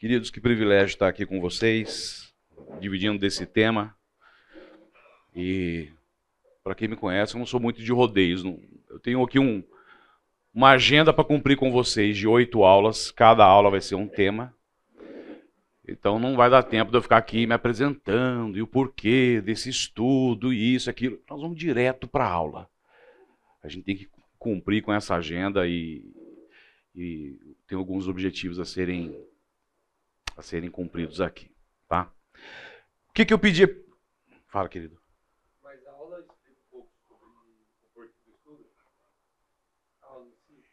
Queridos, que privilégio estar aqui com vocês, dividindo desse tema. E para quem me conhece, eu não sou muito de rodeios. Não, eu tenho aqui um, uma agenda para cumprir com vocês de oito aulas. Cada aula vai ser um tema. Então não vai dar tempo de eu ficar aqui me apresentando e o porquê desse estudo e isso, aquilo. Nós vamos direto para a aula. A gente tem que cumprir com essa agenda e, e tem alguns objetivos a serem a serem cumpridos aqui, tá? O que, que eu pedi? Fala, querido. Mas a aula explica um pouco sobre o do estudo? A aula em si?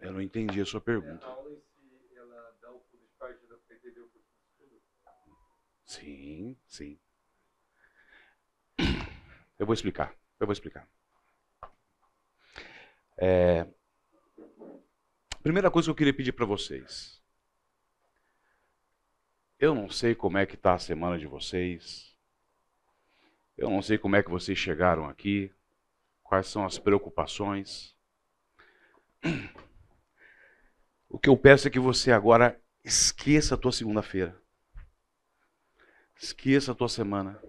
Eu não entendi a sua pergunta. É, a aula em si, ela dá o de partida para entender o do estudo? Sim, sim. Eu vou explicar, eu vou explicar. É, Primeira coisa que eu queria pedir para vocês. Eu não sei como é que está a semana de vocês. Eu não sei como é que vocês chegaram aqui. Quais são as preocupações. O que eu peço é que você agora esqueça a tua segunda-feira. Esqueça a tua semana.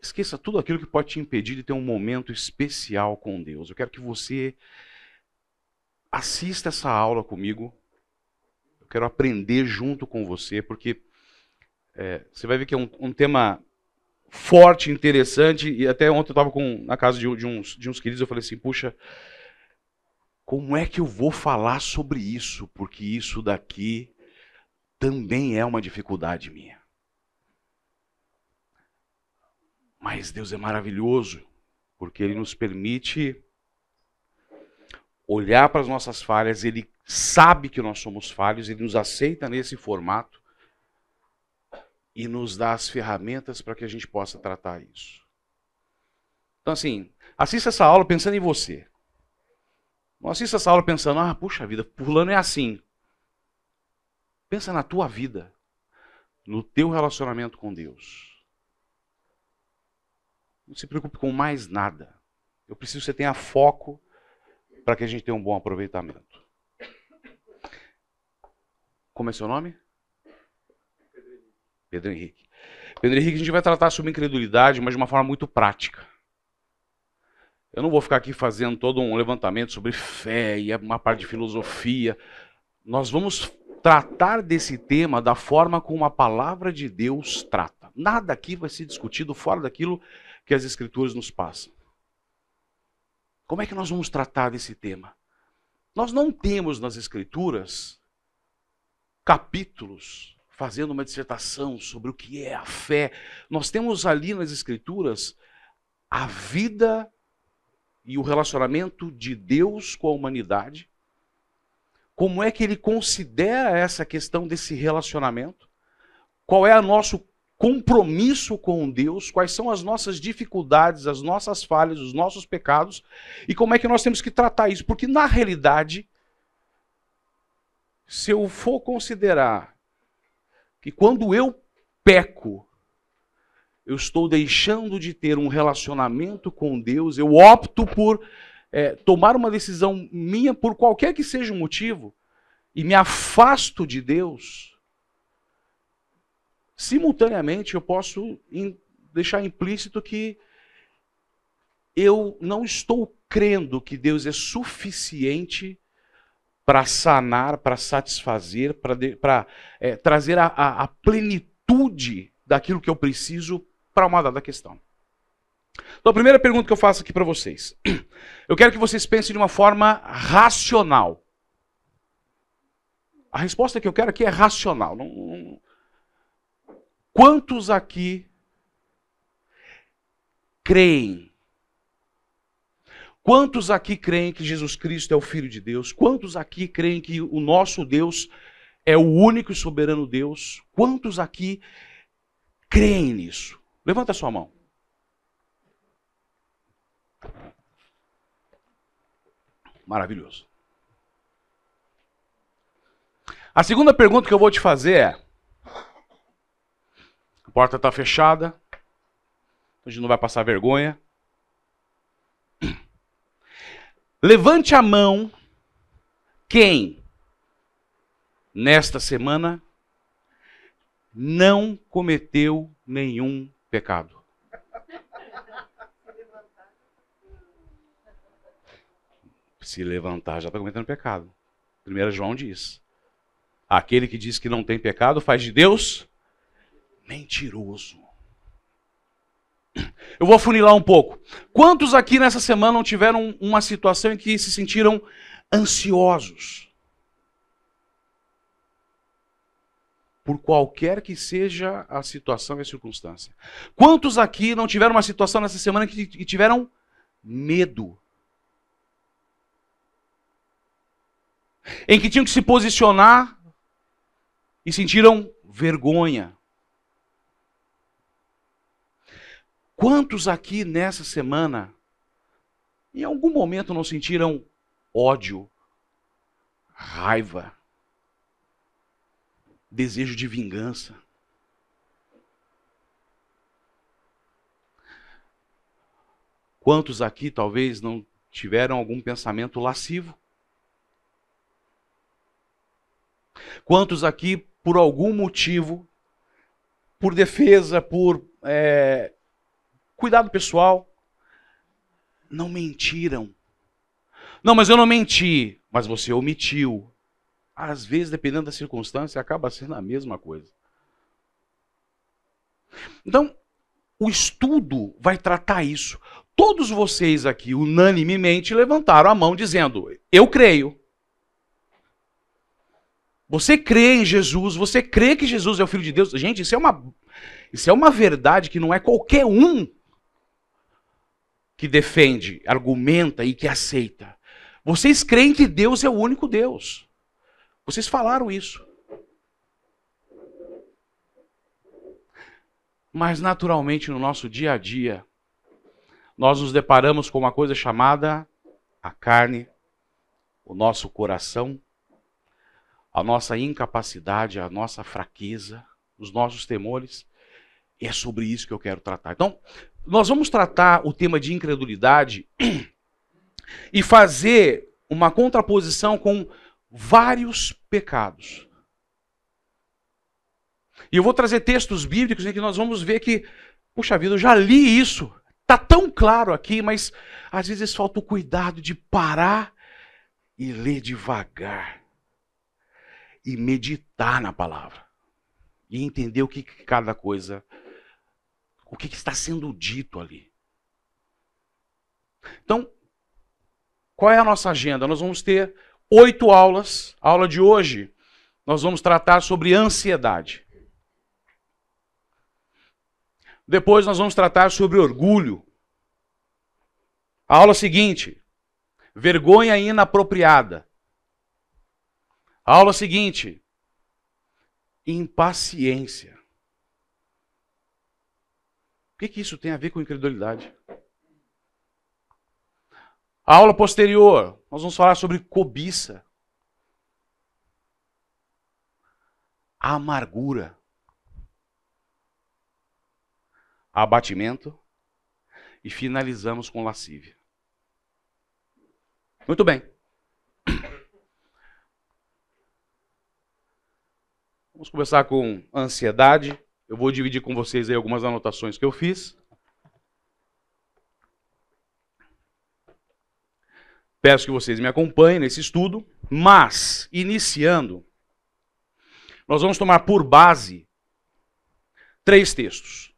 Esqueça tudo aquilo que pode te impedir de ter um momento especial com Deus. Eu quero que você assista essa aula comigo. Eu quero aprender junto com você, porque é, você vai ver que é um, um, tema forte, interessante. E até ontem eu estava na casa de, de, uns, de uns queridos, eu falei assim: puxa, como é que eu vou falar sobre isso? Porque isso daqui também é uma dificuldade minha. Mas Deus é maravilhoso, porque Ele nos permite olhar para as nossas falhas, ele sabe que nós somos falhos, ele nos aceita nesse formato e nos dá as ferramentas para que a gente possa tratar isso. Então, assim, assista essa aula pensando em você. Não assista essa aula pensando, ah, puxa vida, pulando é assim. Pensa na tua vida, no teu relacionamento com Deus. Não se preocupe com mais nada. Eu preciso que você tenha foco para que a gente tenha um bom aproveitamento. Como é seu nome? Pedro Henrique. Pedro Henrique. a gente vai tratar sobre incredulidade, mas de uma forma muito prática. Eu não vou ficar aqui fazendo todo um levantamento sobre fé e uma parte de filosofia. Nós vamos tratar desse tema da forma como a palavra de Deus trata. Nada aqui vai ser discutido fora daquilo que as escrituras nos passam. Como é que nós vamos tratar desse tema? Nós não temos nas Escrituras capítulos fazendo uma dissertação sobre o que é a fé. Nós temos ali nas Escrituras a vida e o relacionamento de Deus com a humanidade. Como é que ele considera essa questão desse relacionamento? Qual é o nosso compromisso com Deus, quais são as nossas dificuldades, as nossas falhas, os nossos pecados e como é que nós temos que tratar isso, porque na realidade, se eu for considerar que quando eu peco, eu estou deixando de ter um relacionamento com Deus, eu opto por é, tomar uma decisão minha por qualquer que seja o motivo e me afasto de Deus Simultaneamente, eu posso in, deixar implícito que eu não estou crendo que Deus é suficiente para sanar, para satisfazer, para é, trazer a, a, a plenitude daquilo que eu preciso para uma dada questão. Então, a primeira pergunta que eu faço aqui para vocês. Eu quero que vocês pensem de uma forma racional. A resposta que eu quero aqui é racional. Não, não, Quantos aqui creem? Quantos aqui creem que Jesus Cristo é o Filho de Deus? Quantos aqui creem que o nosso Deus é o único e soberano Deus? Quantos aqui creem nisso? Levanta a sua mão. Maravilhoso. A segunda pergunta que eu vou te fazer é: a porta está fechada. A gente não vai passar vergonha. Levante a mão quem nesta semana não cometeu nenhum pecado. Se levantar, já está cometendo pecado. 1 João diz: Aquele que diz que não tem pecado faz de Deus mentiroso. Eu vou funilar um pouco. Quantos aqui nessa semana não tiveram uma situação em que se sentiram ansiosos? Por qualquer que seja a situação e a circunstância. Quantos aqui não tiveram uma situação nessa semana que tiveram medo? Em que tinham que se posicionar e sentiram vergonha? Quantos aqui nessa semana, em algum momento, não sentiram ódio, raiva, desejo de vingança? Quantos aqui talvez não tiveram algum pensamento lascivo? Quantos aqui, por algum motivo, por defesa, por é, cuidado pessoal. Não mentiram. Não, mas eu não menti. Mas você omitiu. Às vezes, dependendo da circunstância, acaba sendo a mesma coisa. Então, o estudo vai tratar isso. Todos vocês aqui, unanimemente, levantaram a mão dizendo: Eu creio. Você crê em Jesus, você crê que Jesus é o Filho de Deus. Gente, isso é uma, isso é uma verdade que não é qualquer um que defende, argumenta e que aceita. Vocês creem que Deus é o único Deus. Vocês falaram isso. Mas, naturalmente, no nosso dia a dia, nós nos deparamos com uma coisa chamada a carne, o nosso coração, a nossa incapacidade, a nossa fraqueza, os nossos temores. É sobre isso que eu quero tratar. Então, nós vamos tratar o tema de incredulidade e fazer uma contraposição com vários pecados. E eu vou trazer textos bíblicos em que nós vamos ver que, puxa vida, eu já li isso, tá tão claro aqui, mas às vezes falta o cuidado de parar e ler devagar e meditar na palavra e entender o que cada coisa o que está sendo dito ali. Então, qual é a nossa agenda? Nós vamos ter oito aulas. A aula de hoje, nós vamos tratar sobre ansiedade. Depois, nós vamos tratar sobre orgulho. A aula seguinte, vergonha inapropriada. A aula seguinte, impaciência que, que isso tem a ver com incredulidade? A aula posterior, nós vamos falar sobre cobiça. A amargura. Abatimento. E finalizamos com lascívia. Muito bem. Vamos começar com ansiedade eu vou dividir com vocês aí algumas anotações que eu fiz. Peço que vocês me acompanhem nesse estudo, mas, iniciando, nós vamos tomar por base três textos.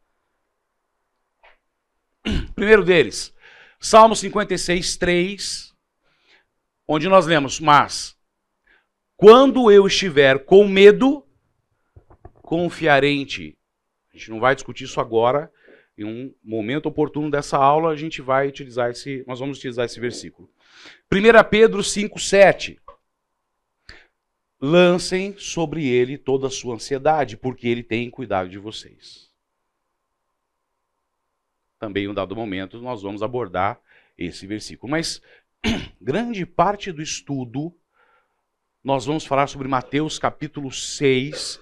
primeiro deles, Salmo 56, 3, onde nós lemos: Mas, quando eu estiver com medo, confiarei em ti. A gente não vai discutir isso agora. Em um momento oportuno dessa aula, a gente vai utilizar esse, nós vamos utilizar esse versículo. 1 Pedro 5,7. Lancem sobre ele toda a sua ansiedade, porque ele tem cuidado de vocês. Também, em um dado momento, nós vamos abordar esse versículo. Mas grande parte do estudo, nós vamos falar sobre Mateus capítulo 6,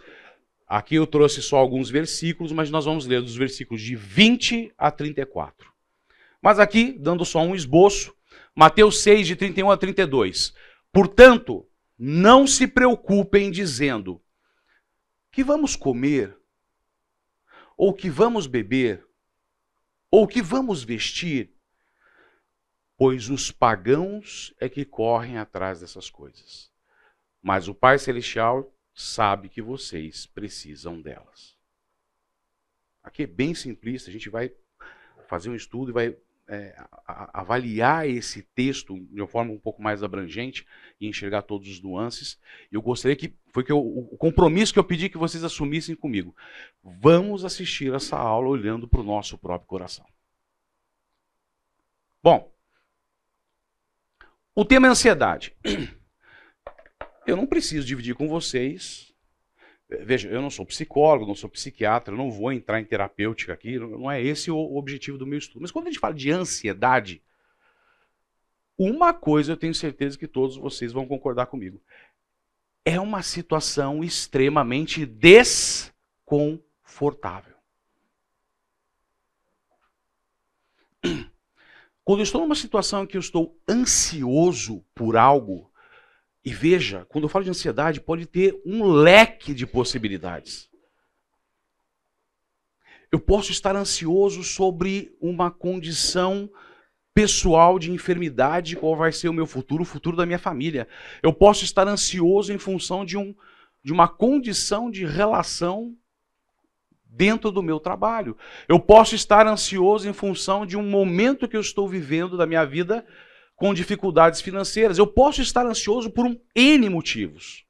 Aqui eu trouxe só alguns versículos, mas nós vamos ler dos versículos de 20 a 34. Mas aqui, dando só um esboço, Mateus 6, de 31 a 32. Portanto, não se preocupem dizendo que vamos comer, ou que vamos beber, ou que vamos vestir, pois os pagãos é que correm atrás dessas coisas. Mas o Pai Celestial sabe que vocês precisam delas. Aqui é bem simplista, a gente vai fazer um estudo e vai é, avaliar esse texto de uma forma um pouco mais abrangente e enxergar todos os nuances. Eu gostaria que foi que eu, o compromisso que eu pedi que vocês assumissem comigo. Vamos assistir essa aula olhando para o nosso próprio coração. Bom, o tema é ansiedade. Eu não preciso dividir com vocês. É, veja, eu não sou psicólogo, não sou psiquiatra, não vou entrar em terapêutica aqui, não é esse o objetivo do meu estudo. Mas quando a gente fala de ansiedade, uma coisa eu tenho certeza que todos vocês vão concordar comigo. É uma situação extremamente desconfortável. Quando eu estou numa situação em que eu estou ansioso por algo, e veja, quando eu falo de ansiedade, pode ter um leque de possibilidades. Eu posso estar ansioso sobre uma condição pessoal de enfermidade, qual vai ser o meu futuro, o futuro da minha família. Eu posso estar ansioso em função de, um, de uma condição de relação dentro do meu trabalho. Eu posso estar ansioso em função de um momento que eu estou vivendo da minha vida com dificuldades financeiras. Eu posso estar ansioso por um N motivos.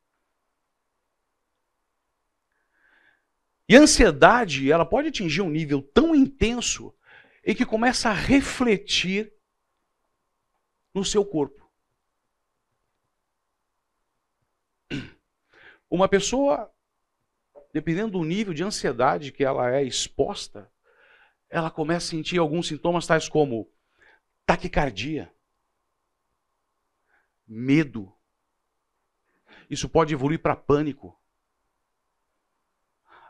E a ansiedade, ela pode atingir um nível tão intenso em que começa a refletir no seu corpo. Uma pessoa, dependendo do nível de ansiedade que ela é exposta, ela começa a sentir alguns sintomas tais como taquicardia, medo. Isso pode evoluir para pânico.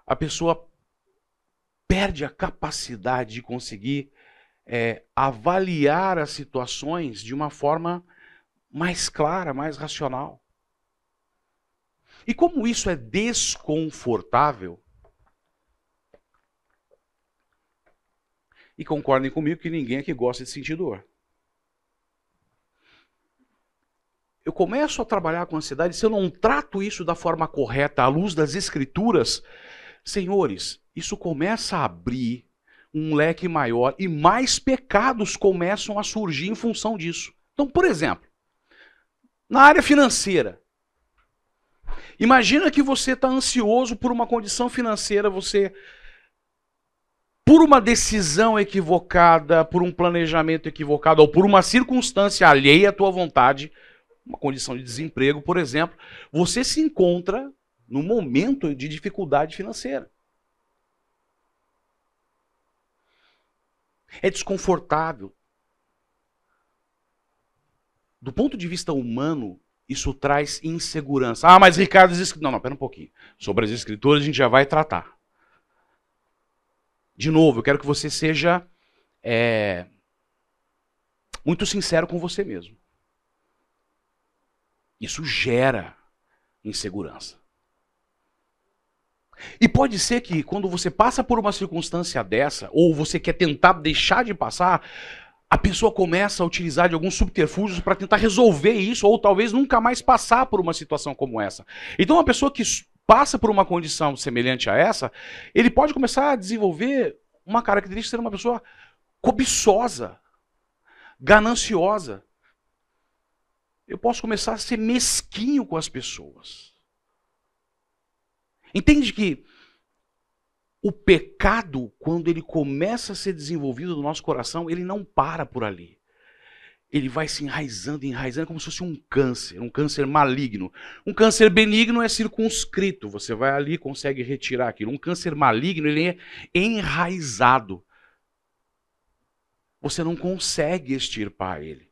A pessoa perde a capacidade de conseguir é, avaliar as situações de uma forma mais clara, mais racional. E como isso é desconfortável, e concordem comigo que ninguém aqui gosta de sentir dor. eu começo a trabalhar com ansiedade, se eu não trato isso da forma correta, à luz das escrituras, senhores, isso começa a abrir um leque maior e mais pecados começam a surgir em função disso. Então, por exemplo, na área financeira, imagina que você está ansioso por uma condição financeira, você por uma decisão equivocada, por um planejamento equivocado ou por uma circunstância alheia à tua vontade, uma condição de desemprego, por exemplo, você se encontra no momento de dificuldade financeira. É desconfortável. Do ponto de vista humano, isso traz insegurança. Ah, mas Ricardo, não, não, pera um pouquinho. Sobre as escrituras a gente já vai tratar. De novo, eu quero que você seja é, muito sincero com você mesmo. Isso gera insegurança. E pode ser que quando você passa por uma circunstância dessa, ou você quer tentar deixar de passar, a pessoa começa a utilizar de alguns subterfúgios para tentar resolver isso, ou talvez nunca mais passar por uma situação como essa. Então, uma pessoa que passa por uma condição semelhante a essa, ele pode começar a desenvolver uma característica de ser uma pessoa cobiçosa, gananciosa, eu posso começar a ser mesquinho com as pessoas. Entende que o pecado, quando ele começa a ser desenvolvido no nosso coração, ele não para por ali. Ele vai se enraizando, enraizando, como se fosse um câncer, um câncer maligno. Um câncer benigno é circunscrito, você vai ali e consegue retirar aquilo. Um câncer maligno, ele é enraizado. Você não consegue extirpar ele.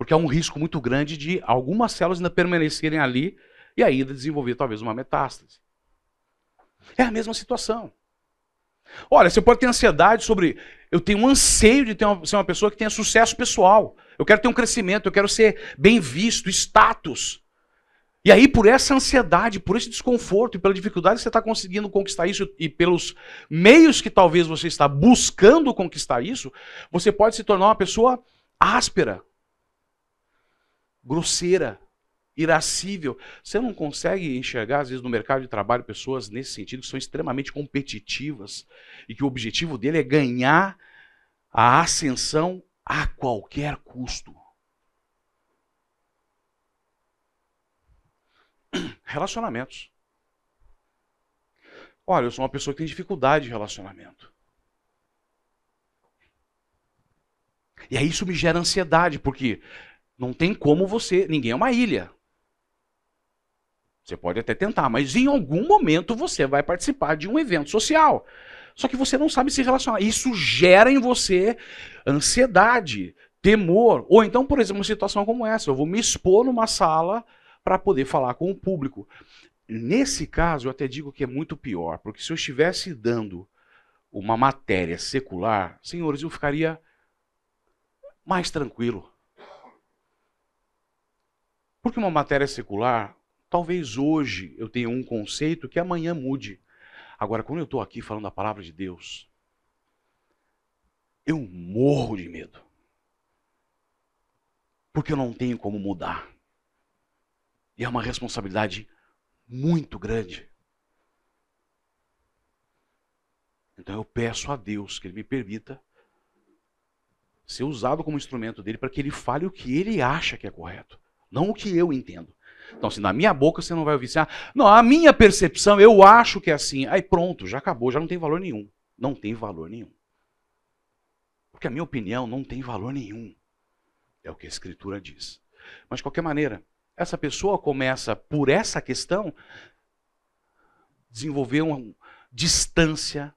Porque há é um risco muito grande de algumas células ainda permanecerem ali e ainda desenvolver talvez uma metástase. É a mesma situação. Olha, você pode ter ansiedade sobre. Eu tenho um anseio de uma, ser uma pessoa que tenha sucesso pessoal. Eu quero ter um crescimento, eu quero ser bem visto, status. E aí, por essa ansiedade, por esse desconforto e pela dificuldade que você está conseguindo conquistar isso e pelos meios que talvez você está buscando conquistar isso, você pode se tornar uma pessoa áspera, grosseira, irascível. Você não consegue enxergar, às vezes, no mercado de trabalho, pessoas nesse sentido que são extremamente competitivas e que o objetivo dele é ganhar a ascensão a qualquer custo. Relacionamentos. Olha, eu sou uma pessoa que tem dificuldade de relacionamento. E aí isso me gera ansiedade, porque não tem como você. Ninguém é uma ilha. Você pode até tentar, mas em algum momento você vai participar de um evento social. Só que você não sabe se relacionar. Isso gera em você ansiedade, temor. Ou então, por exemplo, uma situação como essa: eu vou me expor numa sala para poder falar com o público. Nesse caso, eu até digo que é muito pior, porque se eu estivesse dando uma matéria secular, senhores, eu ficaria mais tranquilo. Porque uma matéria secular, talvez hoje eu tenha um conceito que amanhã mude. Agora, quando eu estou aqui falando a palavra de Deus, eu morro de medo. Porque eu não tenho como mudar. E é uma responsabilidade muito grande. Então eu peço a Deus que Ele me permita ser usado como instrumento dele para que Ele fale o que Ele acha que é correto não o que eu entendo. Então, se assim, na minha boca você não vai ouvir assim, ah, não, a minha percepção, eu acho que é assim. Aí pronto, já acabou, já não tem valor nenhum. Não tem valor nenhum. Porque a minha opinião não tem valor nenhum. É o que a Escritura diz. Mas, de qualquer maneira, essa pessoa começa, por essa questão, desenvolver uma distância,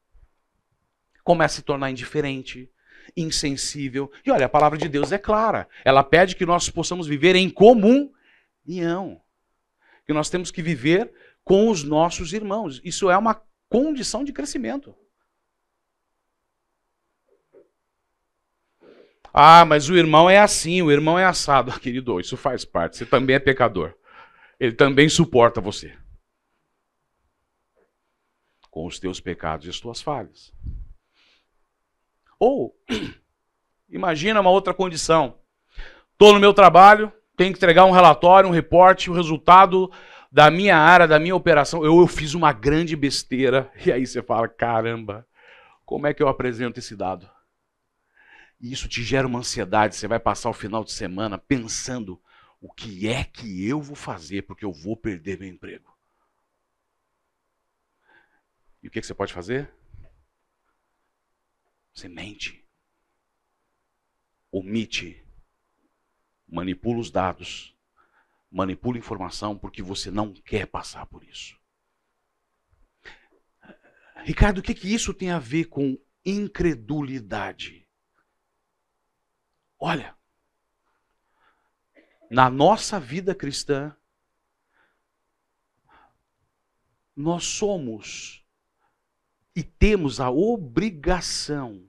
começa a se tornar indiferente, insensível. E olha, a palavra de Deus é clara. Ela pede que nós possamos viver em comum não Que nós temos que viver com os nossos irmãos. Isso é uma condição de crescimento. Ah, mas o irmão é assim, o irmão é assado. querido, isso faz parte. Você também é pecador. Ele também suporta você. Com os teus pecados e as tuas falhas. Ou, imagina uma outra condição. Estou no meu trabalho, tenho que entregar um relatório, um reporte, o resultado da minha área, da minha operação. Eu, eu fiz uma grande besteira. E aí você fala: caramba, como é que eu apresento esse dado? E isso te gera uma ansiedade. Você vai passar o final de semana pensando: o que é que eu vou fazer porque eu vou perder meu emprego? E o que, é que você pode fazer? Você mente, omite, manipula os dados, manipula informação porque você não quer passar por isso. Ricardo, o que, que isso tem a ver com incredulidade? Olha, na nossa vida cristã, nós somos e temos a obrigação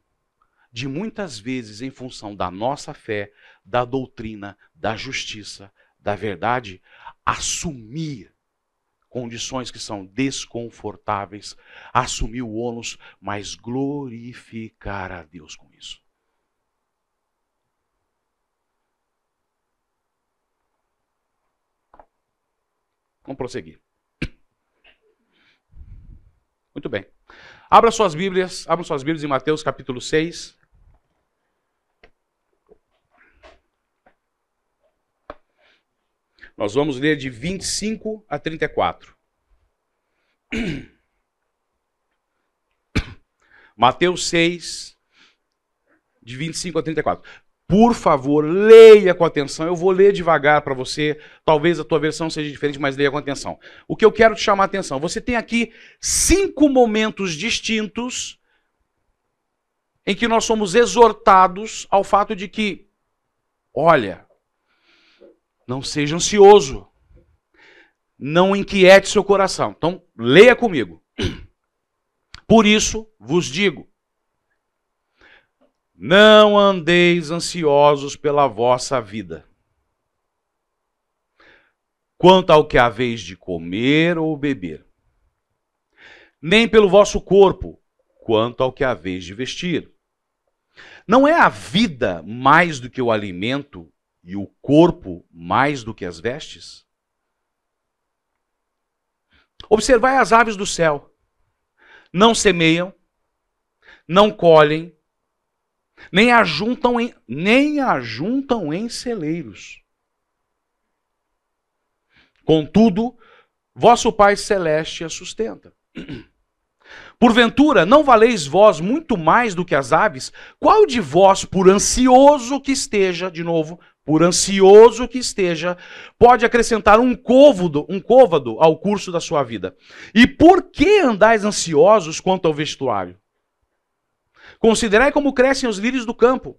de muitas vezes, em função da nossa fé, da doutrina, da justiça, da verdade, assumir condições que são desconfortáveis, assumir o ônus, mas glorificar a Deus com isso. Vamos prosseguir. Muito bem. Abra suas Bíblias, abra suas Bíblias em Mateus capítulo 6. Nós vamos ler de 25 a 34. Mateus 6, de 25 a 34. Por favor, leia com atenção. Eu vou ler devagar para você. Talvez a tua versão seja diferente, mas leia com atenção. O que eu quero te chamar a atenção: você tem aqui cinco momentos distintos em que nós somos exortados ao fato de que, olha, não seja ansioso, não inquiete seu coração. Então, leia comigo. Por isso vos digo: não andeis ansiosos pela vossa vida. Quanto ao que haveis de comer ou beber, nem pelo vosso corpo, quanto ao que haveis de vestir. Não é a vida mais do que o alimento e o corpo mais do que as vestes? Observai as aves do céu. Não semeiam, não colhem, nem ajuntam em, nem ajuntam em celeiros. Contudo, vosso Pai Celeste a sustenta. Porventura, não valeis vós muito mais do que as aves? Qual de vós, por ansioso que esteja, de novo, por ansioso que esteja, pode acrescentar um côvado, um côvado ao curso da sua vida? E por que andais ansiosos quanto ao vestuário? Considerai como crescem os lírios do campo.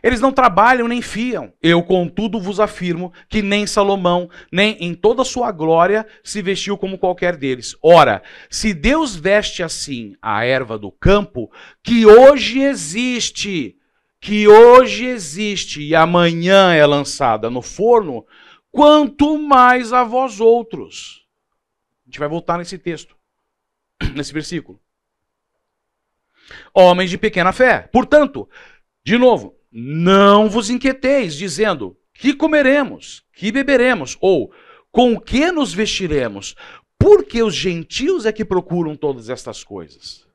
Eles não trabalham nem fiam. Eu, contudo, vos afirmo que nem Salomão, nem em toda sua glória, se vestiu como qualquer deles. Ora, se Deus veste assim a erva do campo, que hoje existe, que hoje existe e amanhã é lançada no forno, quanto mais a vós outros. A gente vai voltar nesse texto, nesse versículo homens de pequena fé. Portanto, de novo, não vos inquieteis, dizendo: que comeremos, que beberemos, ou com que nos vestiremos, porque os gentios é que procuram todas estas coisas.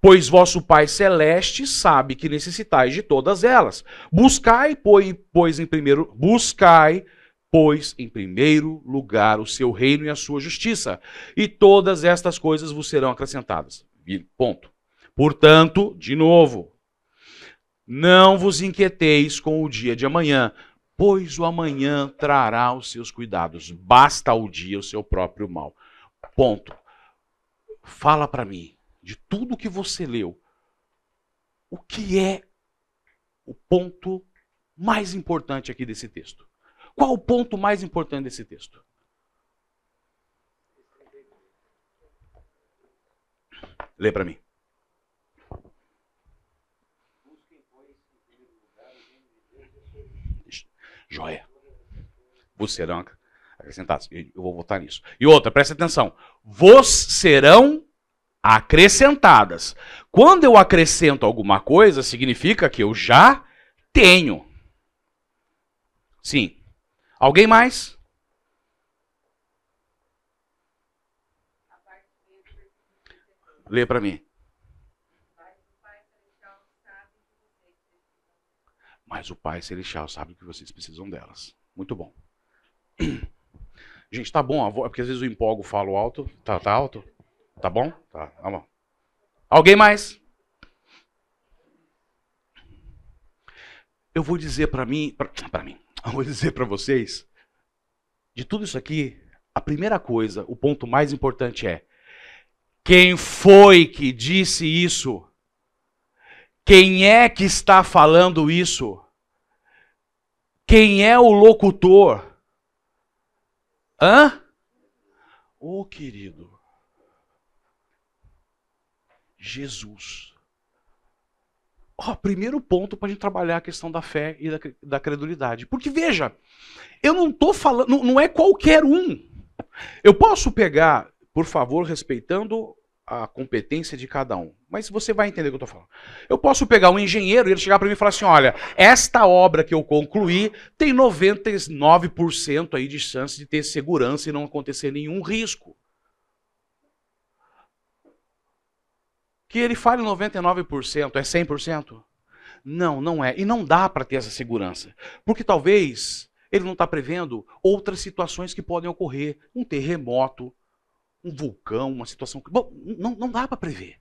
Pois vosso Pai Celeste sabe que necessitais de todas elas. Buscai, pois, em primeiro, buscai, pois, em primeiro lugar o seu reino e a sua justiça, e todas estas coisas vos serão acrescentadas. Ponto. Portanto, de novo, não vos inquieteis com o dia de amanhã, pois o amanhã trará os seus cuidados. Basta o dia o seu próprio mal. Ponto. Fala para mim, de tudo que você leu, o que é o ponto mais importante aqui desse texto? Qual o ponto mais importante desse texto? Lê para mim. Joia. Vos serão acrescentados. Eu vou votar nisso. E outra, presta atenção. Vos serão acrescentadas. Quando eu acrescento alguma coisa, significa que eu já tenho. Sim. Alguém mais? Lê para mim. Mas o Pai Celestial sabe que vocês precisam delas. Muito bom. Gente, tá bom, a voz? É porque às vezes eu empolgo, falo alto. Tá, tá alto? Tá bom? Tá, tá bom. Alguém mais? Eu vou dizer para mim, para mim, eu vou dizer para vocês, de tudo isso aqui, a primeira coisa, o ponto mais importante é: quem foi que disse isso? Quem é que está falando isso? Quem é o locutor? Hã? Ô oh, querido, Jesus. Ó, oh, primeiro ponto para a gente trabalhar a questão da fé e da, da credulidade. Porque veja, eu não estou falando, não, não é qualquer um. Eu posso pegar por favor, respeitando a competência de cada um. Mas você vai entender o que eu estou falando. Eu posso pegar um engenheiro e ele chegar para mim e falar assim: olha, esta obra que eu concluí tem 99% aí de chance de ter segurança e não acontecer nenhum risco. Que ele fale 99%, é 100%? Não, não é. E não dá para ter essa segurança. Porque talvez ele não está prevendo outras situações que podem ocorrer. Um terremoto, um vulcão, uma situação. Bom, não, não dá para prever.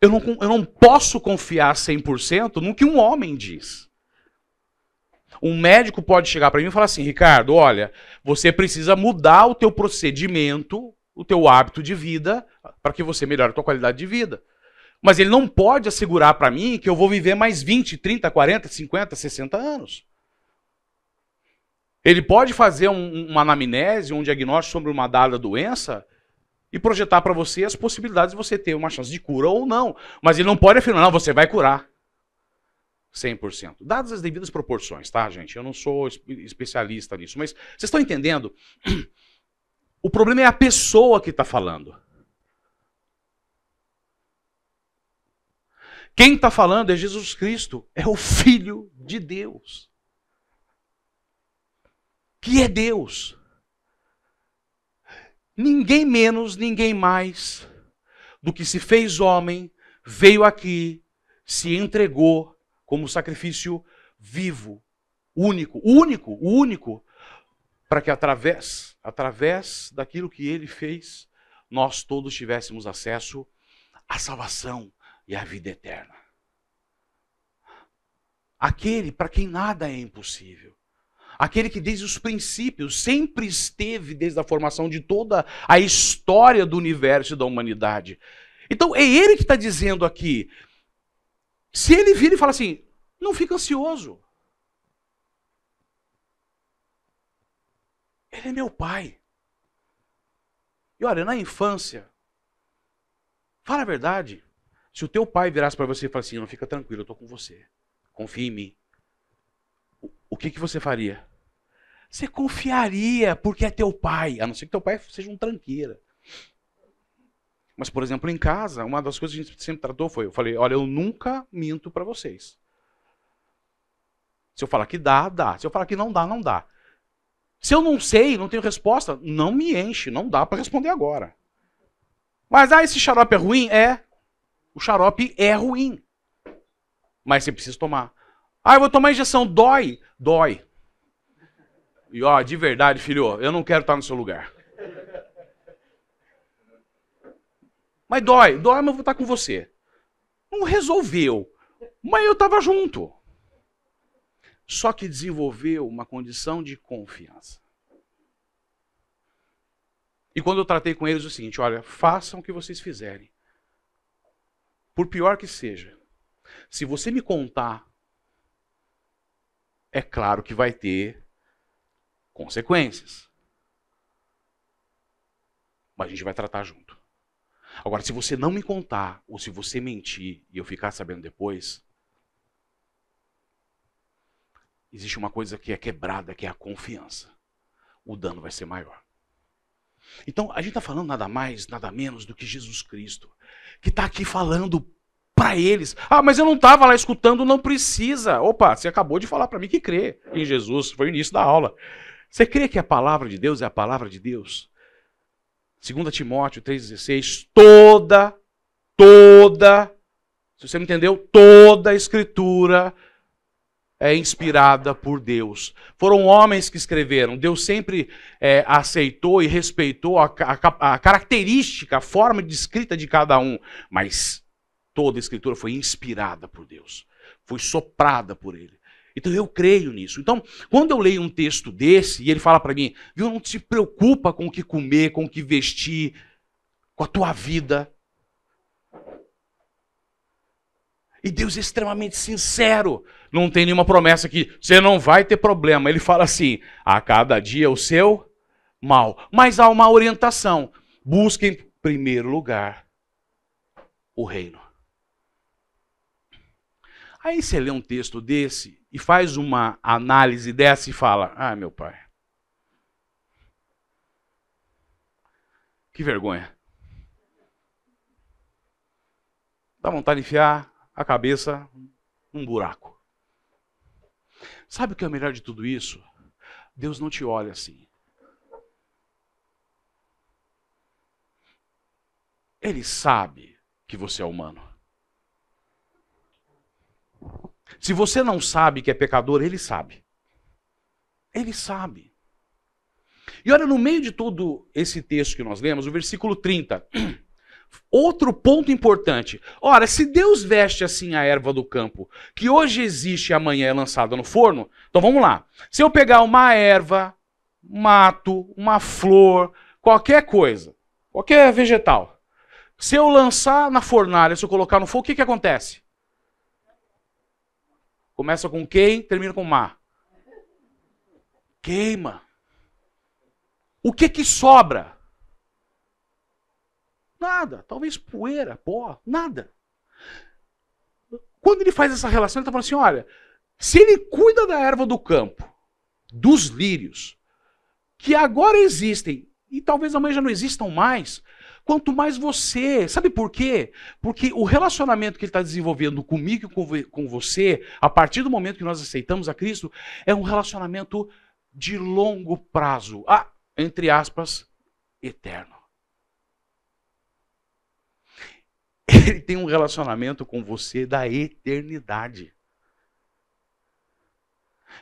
Eu não, eu não posso confiar 100% no que um homem diz. Um médico pode chegar para mim e falar assim, Ricardo, olha, você precisa mudar o teu procedimento, o teu hábito de vida, para que você melhore a tua qualidade de vida. Mas ele não pode assegurar para mim que eu vou viver mais 20, 30, 40, 50, 60 anos. Ele pode fazer um, uma anamnese, um diagnóstico sobre uma dada doença e projetar para você as possibilidades de você ter uma chance de cura ou não. Mas ele não pode afirmar, não, você vai curar. 100%. Dadas as devidas proporções, tá, gente? Eu não sou especialista nisso, mas vocês estão entendendo? O problema é a pessoa que está falando. Quem está falando é Jesus Cristo, é o Filho de Deus que é Deus. Ninguém menos, ninguém mais do que se fez homem, veio aqui, se entregou como sacrifício vivo, único, único, único, para que através, através daquilo que ele fez, nós todos tivéssemos acesso à salvação e à vida eterna. Aquele para quem nada é impossível aquele que desde os princípios sempre esteve desde a formação de toda a história do universo e da humanidade. Então é ele que está dizendo aqui. Se ele vira e fala assim, não fica ansioso. Ele é meu pai. E olha, na infância, fala a verdade. Se o teu pai virasse para você e falasse assim, não fica tranquilo, eu estou com você, confia em mim. O, o que, que você faria? Você confiaria, porque é teu pai. A não ser que teu pai seja um tranqueira. Mas, por exemplo, em casa, uma das coisas que a gente sempre tratou foi: eu falei, olha, eu nunca minto para vocês. Se eu falar que dá, dá. Se eu falar que não dá, não dá. Se eu não sei, não tenho resposta, não me enche, não dá para responder agora. Mas, ah, esse xarope é ruim? É. O xarope é ruim. Mas você precisa tomar. Ah, eu vou tomar injeção, dói? Dói. E ó, de verdade, filho, eu não quero estar no seu lugar. Mas dói, dói, mas eu vou estar com você. Não resolveu, mas eu estava junto. Só que desenvolveu uma condição de confiança. E quando eu tratei com eles é o seguinte, olha, façam o que vocês fizerem. Por pior que seja, se você me contar, é claro que vai ter consequências. Mas a gente vai tratar junto. Agora, se você não me contar, ou se você mentir e eu ficar sabendo depois, existe uma coisa que é quebrada, que é a confiança. O dano vai ser maior. Então, a gente está falando nada mais, nada menos do que Jesus Cristo, que está aqui falando para eles. Ah, mas eu não estava lá escutando, não precisa. Opa, você acabou de falar para mim que crê em Jesus, foi o início da aula. Você crê que a palavra de Deus é a palavra de Deus? 2 Timóteo 3,16, toda, toda, se você não entendeu, toda a escritura é inspirada por Deus. Foram homens que escreveram. Deus sempre é, aceitou e respeitou a, a, a, característica, a forma de escrita de cada um. Mas toda a escritura foi inspirada por Deus, foi soprada por Ele. Então eu creio nisso. Então, quando eu leio um texto desse e ele fala para mim, viu, não se preocupa com o que comer, com o que vestir, com a tua vida. E Deus é extremamente sincero. Não tem nenhuma promessa que você não vai ter problema. Ele fala assim: a cada dia é o seu mal. Mas há uma orientação. Busque em primeiro lugar o reino. Aí você lê um texto desse e faz uma análise dessa e fala: Ah, meu pai, que vergonha. Dá vontade de enfiar a cabeça num buraco. Sabe o que é o melhor de tudo isso? Deus não te olha assim. Ele sabe que você é humano. Se você não sabe que é pecador, ele sabe. Ele sabe. E olha, no meio de todo esse texto que nós lemos, o versículo 30. Outro ponto importante. Ora, se Deus veste assim a erva do campo, que hoje existe e amanhã é lançada no forno, então vamos lá. Se eu pegar uma erva, mato, uma flor, qualquer coisa, qualquer vegetal, se eu lançar na fornalha, se eu colocar no fogo, o que, que acontece? Começa com quem, termina com mar. Queima. O que que sobra? Nada. Talvez poeira, pó, nada. Quando ele faz essa relação, ele está falando assim: olha, se ele cuida da erva do campo, dos lírios, que agora existem, e talvez amanhã já não existam mais, Quanto mais você. Sabe por quê? Porque o relacionamento que ele está desenvolvendo comigo e com você, a partir do momento que nós aceitamos a Cristo, é um relacionamento de longo prazo. Ah, entre aspas, eterno. Ele tem um relacionamento com você da eternidade.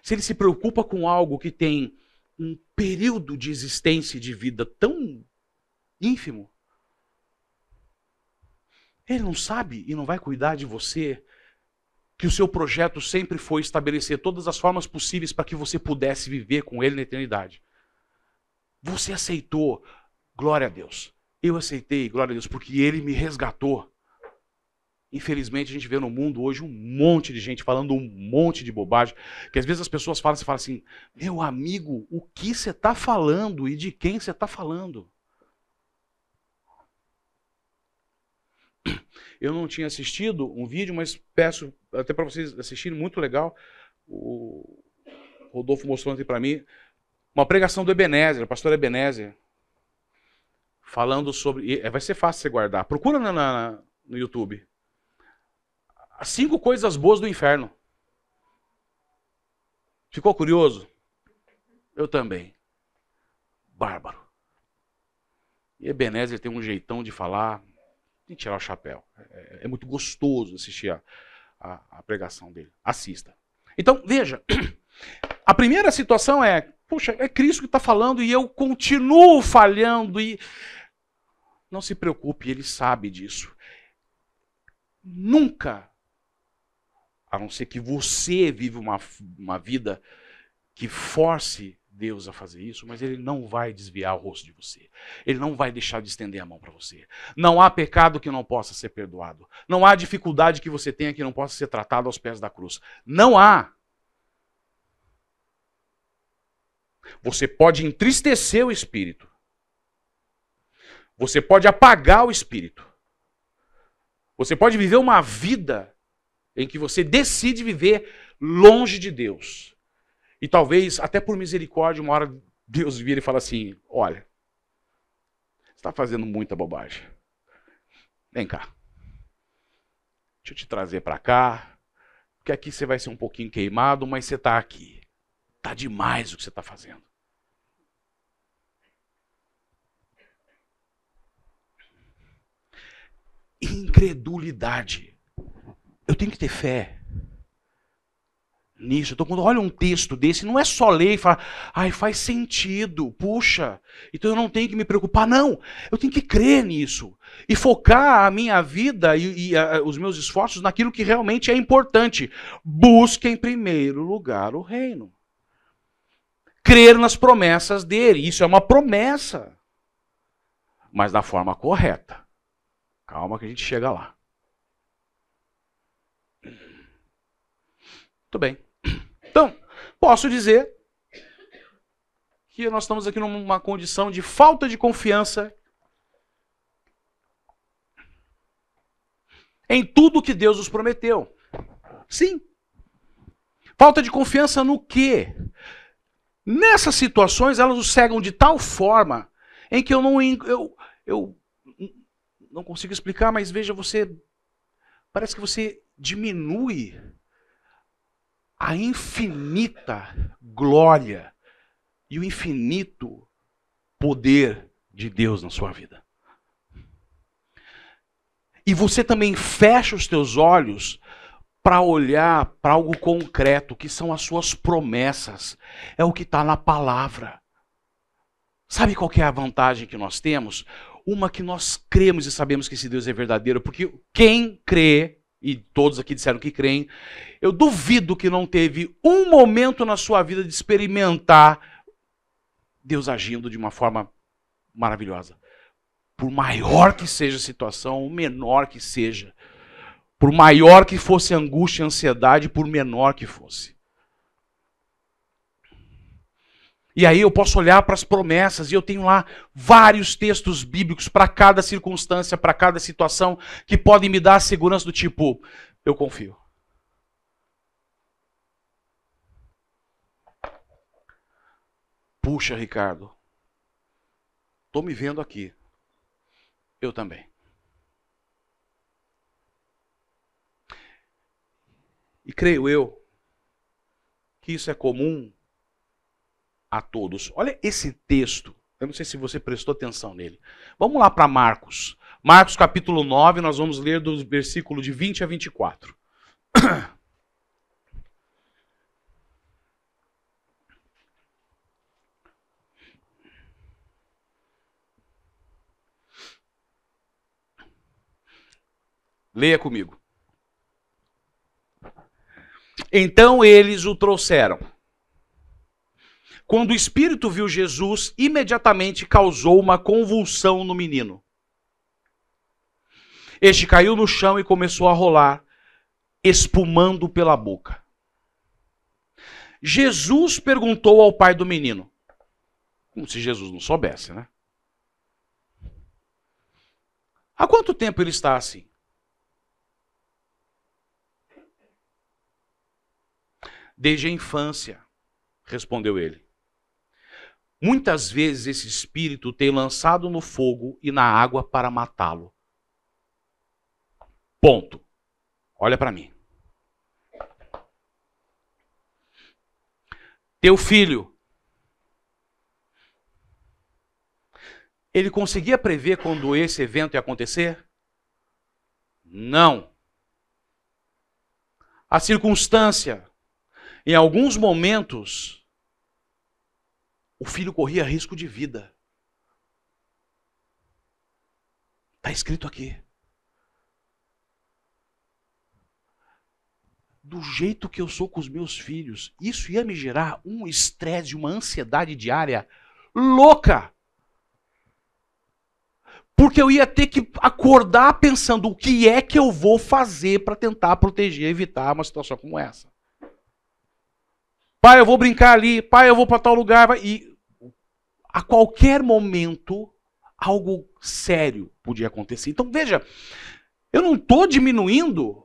Se ele se preocupa com algo que tem um período de existência e de vida tão ínfimo, ele não sabe e não vai cuidar de você. Que o seu projeto sempre foi estabelecer todas as formas possíveis para que você pudesse viver com Ele na eternidade. Você aceitou, glória a Deus. Eu aceitei, glória a Deus, porque Ele me resgatou. Infelizmente, a gente vê no mundo hoje um monte de gente falando um monte de bobagem, que às vezes as pessoas falam, você fala assim, meu amigo, o que você está falando e de quem você está falando? Eu não tinha assistido um vídeo, mas peço até para vocês assistirem, muito legal. O Rodolfo mostrou ontem para mim uma pregação do Ebenezer, pastor Ebenezer, falando sobre. É, vai ser fácil você guardar. Procura na, na, no YouTube. As cinco coisas boas do inferno. Ficou curioso? Eu também. Bárbaro. E Ebenezer tem um jeitão de falar, de tirar o chapéu. É, é muito gostoso assistir a, a, a pregação dele. Assista. Então, veja, a primeira situação é, poxa, é Cristo que está falando e eu continuo falhando e... Não se preocupe, ele sabe disso. Nunca, a não ser que você vive uma, uma vida que force Deus a fazer isso, mas Ele não vai desviar o rosto de você. Ele não vai deixar de estender a mão para você. Não há pecado que não possa ser perdoado. Não há dificuldade que você tenha que não possa ser tratado aos pés da cruz. Não há. Você pode entristecer o espírito. Você pode apagar o espírito. Você pode viver uma vida em que você decide viver longe de Deus. E talvez, até por misericórdia, uma hora Deus vira e fala assim: olha, você está fazendo muita bobagem. Vem cá. Deixa eu te trazer para cá. Porque aqui você vai ser um pouquinho queimado, mas você está aqui. Tá demais o que você está fazendo. Incredulidade. Eu tenho que ter fé nisso. Então, quando olha um texto desse, não é só ler e falar, ai, faz sentido, puxa, então eu não tenho que me preocupar. Não, eu tenho que crer nisso e focar a minha vida e, e a, os meus esforços naquilo que realmente é importante. Busque em primeiro lugar o reino. Crer nas promessas dele. Isso é uma promessa, mas da forma correta. Calma que a gente chega lá. Tudo bem. Posso dizer que nós estamos aqui numa condição de falta de confiança em tudo que Deus nos prometeu. Sim. Falta de confiança no quê? Nessas situações, elas nos cegam de tal forma em que eu não, eu, eu não consigo explicar, mas veja, você parece que você diminui a infinita glória e o infinito poder de Deus na sua vida. E você também fecha os teus olhos para olhar para algo concreto, que são as suas promessas, é o que está na palavra. Sabe qual é a vantagem que nós temos? Uma que nós cremos e sabemos que esse Deus é verdadeiro, porque quem crê e todos aqui disseram que creem, eu duvido que não teve um momento na sua vida de experimentar Deus agindo de uma forma maravilhosa. Por maior que seja a situação, menor que seja, por maior que fosse a angústia e ansiedade, por menor que fosse. E aí eu posso olhar para as promessas e eu tenho lá vários textos bíblicos para cada circunstância, para cada situação, que podem me dar a segurança do tipo, eu confio. Puxa, Ricardo, estou me vendo aqui. Eu também. E creio eu que isso é comum a todos. Olha esse texto. Eu não sei se você prestou atenção nele. Vamos lá para Marcos. Marcos capítulo 9, nós vamos ler do versículo de 20 a 24. Leia comigo. Então eles o trouxeram quando o espírito viu Jesus, imediatamente causou uma convulsão no menino. Este caiu no chão e começou a rolar, espumando pela boca. Jesus perguntou ao pai do menino. Como se Jesus não soubesse, né? Há quanto tempo ele está assim? Desde a infância, respondeu ele. Muitas vezes esse espírito tem lançado no fogo e na água para matá-lo. Ponto. Olha para mim. Teu filho. Ele conseguia prever quando esse evento ia acontecer? Não. A circunstância, em alguns momentos, o filho corria risco de vida. Está escrito aqui. Do jeito que eu sou com os meus filhos, isso ia me gerar um estresse, uma ansiedade diária louca. Porque eu ia ter que acordar pensando o que é que eu vou fazer para tentar proteger, evitar uma situação como essa. Pai, eu vou brincar ali. Pai, eu vou para tal lugar. E a qualquer momento algo sério podia acontecer. Então veja, eu não estou diminuindo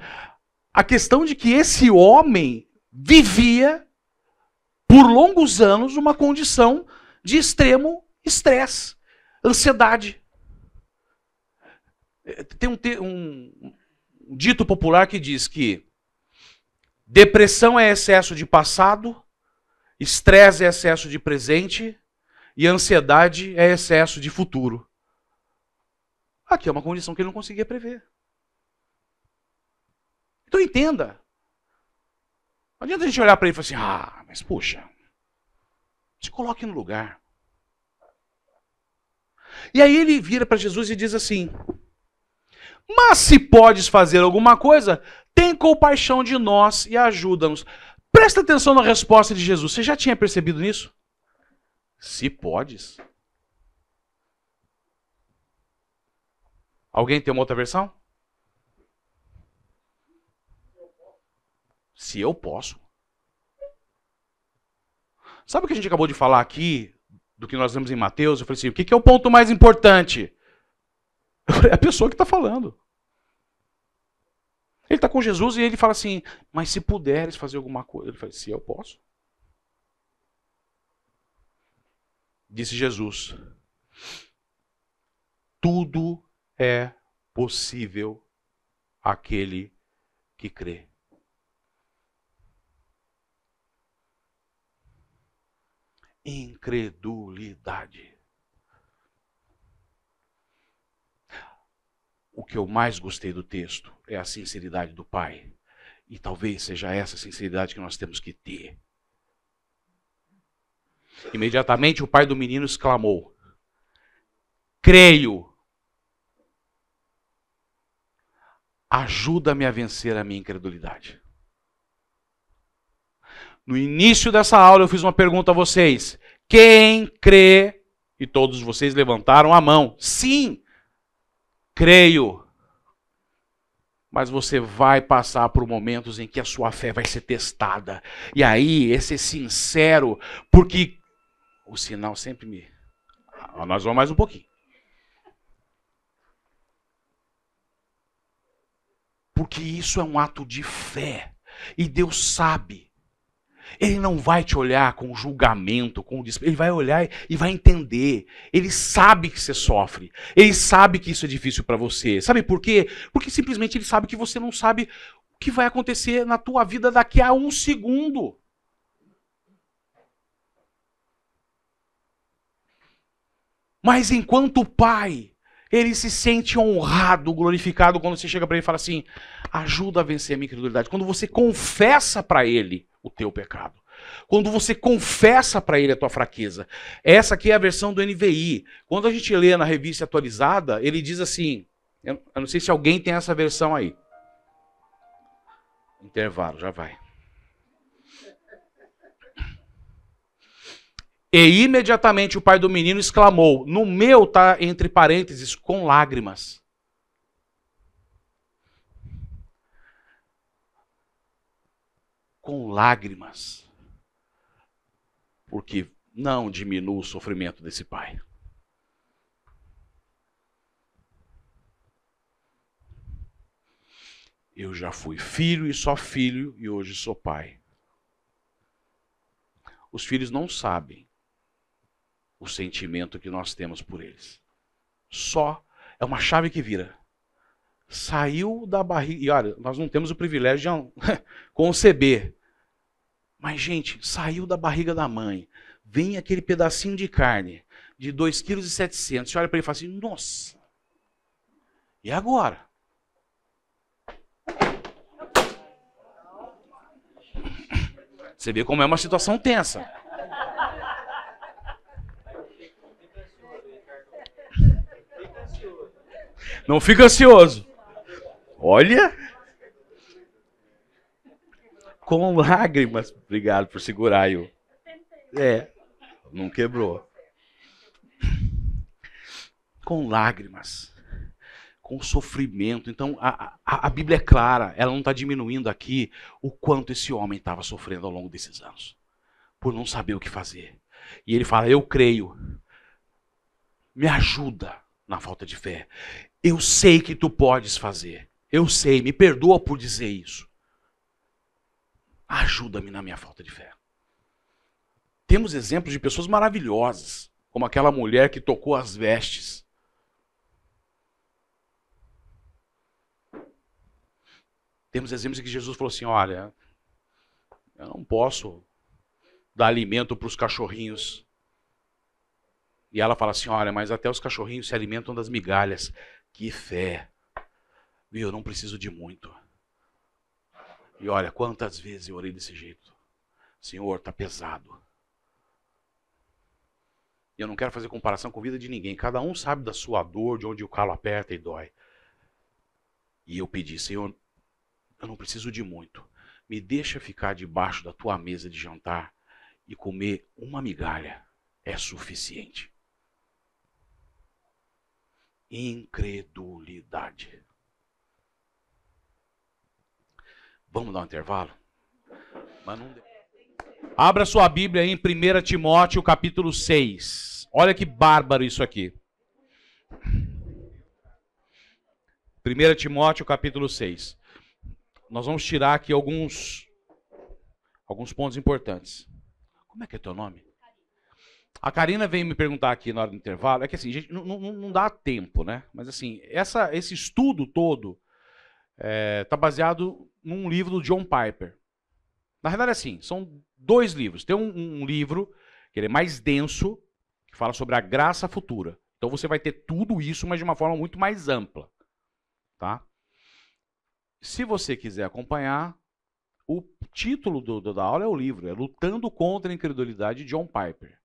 a questão de que esse homem vivia por longos anos uma condição de extremo estresse, ansiedade. É, tem um, um, um dito popular que diz que depressão é excesso de passado, estresse é excesso de presente e ansiedade é excesso de futuro. Aqui é uma condição que ele não conseguia prever. Então entenda. Não adianta a gente olhar para ele e falar assim: ah, mas puxa, se coloque no lugar. E aí ele vira para Jesus e diz assim: Mas se podes fazer alguma coisa, tem compaixão de nós e ajuda-nos. Presta atenção na resposta de Jesus. Você já tinha percebido nisso? Se podes. Alguém tem uma outra versão? Se eu posso. Sabe o que a gente acabou de falar aqui, do que nós vemos em Mateus? Eu falei assim: o que, é o ponto mais importante? É a pessoa que está falando. Ele está com Jesus e ele fala assim: Mas se puderes fazer alguma coisa. Ele fala: Se eu posso. Disse Jesus: Tudo é possível aquele que crê. Incredulidade. O que eu mais gostei do texto é a sinceridade do Pai. E talvez seja essa sinceridade que nós temos que ter. Imediatamente o pai do menino exclamou: Creio! Ajuda-me a vencer a minha incredulidade. No início dessa aula eu fiz uma pergunta a vocês: quem crê? E todos vocês levantaram a mão. Sim, creio. Mas você vai passar por momentos em que a sua fé vai ser testada. E aí, esse é sincero, porque o sinal sempre me. Ah, nós vamos mais um pouquinho. Porque isso é um ato de fé. E Deus sabe. Ele não vai te olhar com julgamento, com ele vai olhar e vai entender. Ele sabe que você sofre. Ele sabe que isso é difícil para você. Sabe por quê? Porque simplesmente ele sabe que você não sabe o que vai acontecer na tua vida daqui a um segundo. Mas enquanto o pai, ele se sente honrado, glorificado quando você chega para ele e fala assim: ajuda a vencer a minha incredulidade. Quando você confessa para ele o teu pecado. Quando você confessa para ele a tua fraqueza. Essa aqui é a versão do NVI. Quando a gente lê na revista atualizada, ele diz assim: eu não sei se alguém tem essa versão aí. Intervalo, já vai. E imediatamente o pai do menino exclamou: No meu está entre parênteses, com lágrimas. Com lágrimas. Porque não diminua o sofrimento desse pai. Eu já fui filho e só filho, e hoje sou pai. Os filhos não sabem o sentimento que nós temos por eles. Só é uma chave que vira. Saiu da barriga. E olha, nós não temos o privilégio de conceber. Mas, gente, saiu da barriga da mãe. Vem aquele pedacinho de carne de 2,7 kg. Você olha para ele e fala assim: nossa, e agora? Você vê como é uma situação tensa. Não fica ansioso. Olha. Com lágrimas. Obrigado por segurar eu. É. Não quebrou. Com lágrimas. Com sofrimento. Então, a, a, a Bíblia é clara. Ela não está diminuindo aqui o quanto esse homem estava sofrendo ao longo desses anos. Por não saber o que fazer. E ele fala: Eu creio. Me ajuda na falta de fé. Eu sei que tu podes fazer. Eu sei, me perdoa por dizer isso. Ajuda-me na minha falta de fé. Temos exemplos de pessoas maravilhosas, como aquela mulher que tocou as vestes. Temos exemplos em que Jesus falou assim: Olha, eu não posso dar alimento para os cachorrinhos. E ela fala assim: Olha, mas até os cachorrinhos se alimentam das migalhas. Que fé! E eu não preciso de muito. E olha, quantas vezes eu orei desse jeito. Senhor, está pesado. E eu não quero fazer comparação com a vida de ninguém. Cada um sabe da sua dor, de onde o calo aperta e dói. E eu pedi, Senhor, eu não preciso de muito. Me deixa ficar debaixo da tua mesa de jantar e comer uma migalha. É suficiente incredulidade. Vamos dar um intervalo? Mas não Abra sua Bíblia aí em 1 Timóteo capítulo 6. Olha que bárbaro isso aqui. 1 Timóteo capítulo 6. Nós vamos tirar aqui alguns alguns pontos importantes. Como é que é teu nome? A Karina veio me perguntar aqui na hora do intervalo. É que assim, gente, não, dá tempo, né? Mas assim, essa, esse estudo todo está é, tá baseado num livro do John Piper. Na realidade, é assim, são dois livros. Tem um, um livro que é mais denso, que fala sobre a graça futura. Então você vai ter tudo isso, mas de uma forma muito mais ampla. Tá? Se você quiser acompanhar, o título do, do, da aula é o livro, é Lutando contra a Incredulidade de John Piper.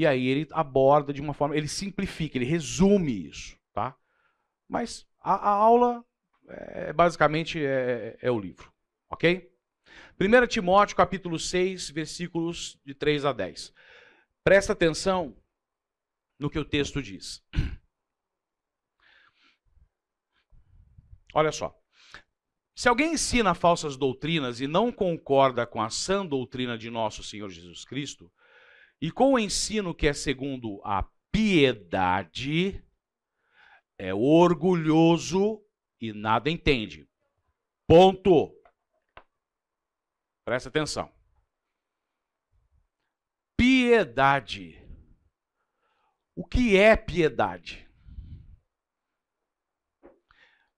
E aí ele aborda de uma forma, ele simplifica, ele resume isso, tá? Mas a, a aula é, basicamente é, é o livro, ok? 1 Timóteo capítulo 6, versículos de 3 a 10. Presta atenção no que o texto diz. Olha só. Se alguém ensina falsas doutrinas e não concorda com a sã doutrina de nosso Senhor Jesus Cristo, e com o ensino que é segundo a piedade, é orgulhoso e nada entende. Ponto. Presta atenção. Piedade. O que é piedade?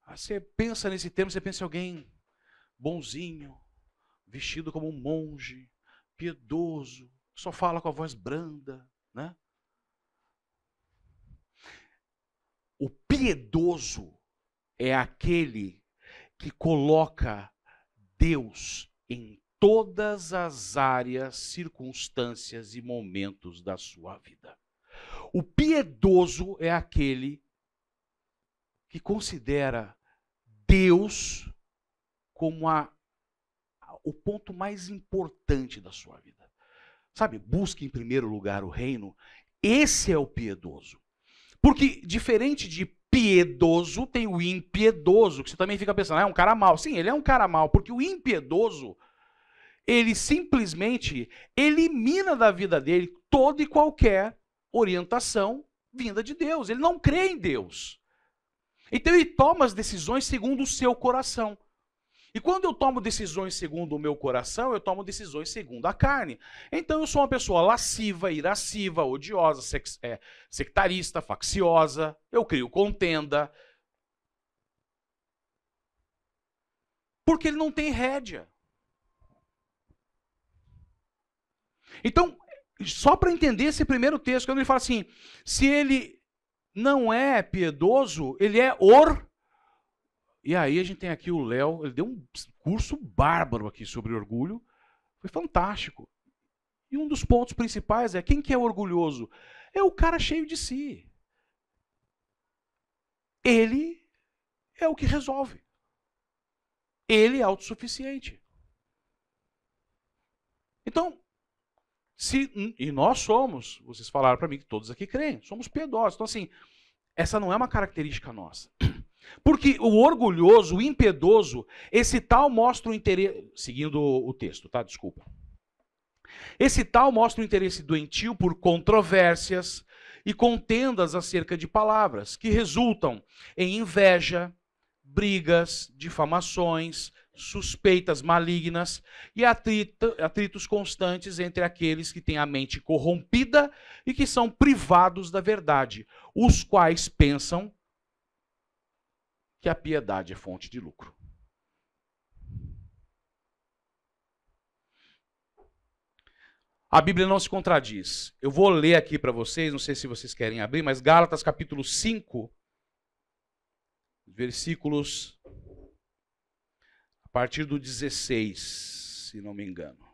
Ah, você pensa nesse termo, você pensa em alguém bonzinho, vestido como um monge, piedoso, só fala com a voz branda, né? O piedoso é aquele que coloca Deus em todas as áreas, circunstâncias e momentos da sua vida. O piedoso é aquele que considera Deus como a, o ponto mais importante da sua vida. Sabe, busque em primeiro lugar o reino. Esse é o piedoso. Porque diferente de piedoso, tem o impiedoso, que você também fica pensando, ah, é um cara mal. Sim, ele é um cara mal, porque o impiedoso, ele simplesmente elimina da vida dele toda e qualquer orientação vinda de Deus. Ele não crê em Deus. Então ele toma as decisões segundo o seu coração. E quando eu tomo decisões segundo o meu coração, eu tomo decisões segundo a carne. Então eu sou uma pessoa lasciva, irasciva, odiosa, sex, é, sectarista, facciosa, eu crio contenda. Porque ele não tem rédea. Então, só para entender esse primeiro texto, quando ele fala assim, se ele não é piedoso, ele é or e aí a gente tem aqui o Léo, ele deu um curso bárbaro aqui sobre orgulho, foi fantástico. E um dos pontos principais é quem que é orgulhoso? É o cara cheio de si. Ele é o que resolve. Ele é autossuficiente. Então, se e nós somos, vocês falaram para mim que todos aqui creem, somos piedosos. Então assim, essa não é uma característica nossa. Porque o orgulhoso, o impiedoso, esse tal mostra o interesse. Seguindo o texto, tá? Desculpa. Esse tal mostra o interesse doentio por controvérsias e contendas acerca de palavras, que resultam em inveja, brigas, difamações, suspeitas malignas e atrito, atritos constantes entre aqueles que têm a mente corrompida e que são privados da verdade, os quais pensam que a piedade é fonte de lucro. A Bíblia não se contradiz. Eu vou ler aqui para vocês, não sei se vocês querem abrir, mas Gálatas capítulo 5, versículos a partir do 16, se não me engano.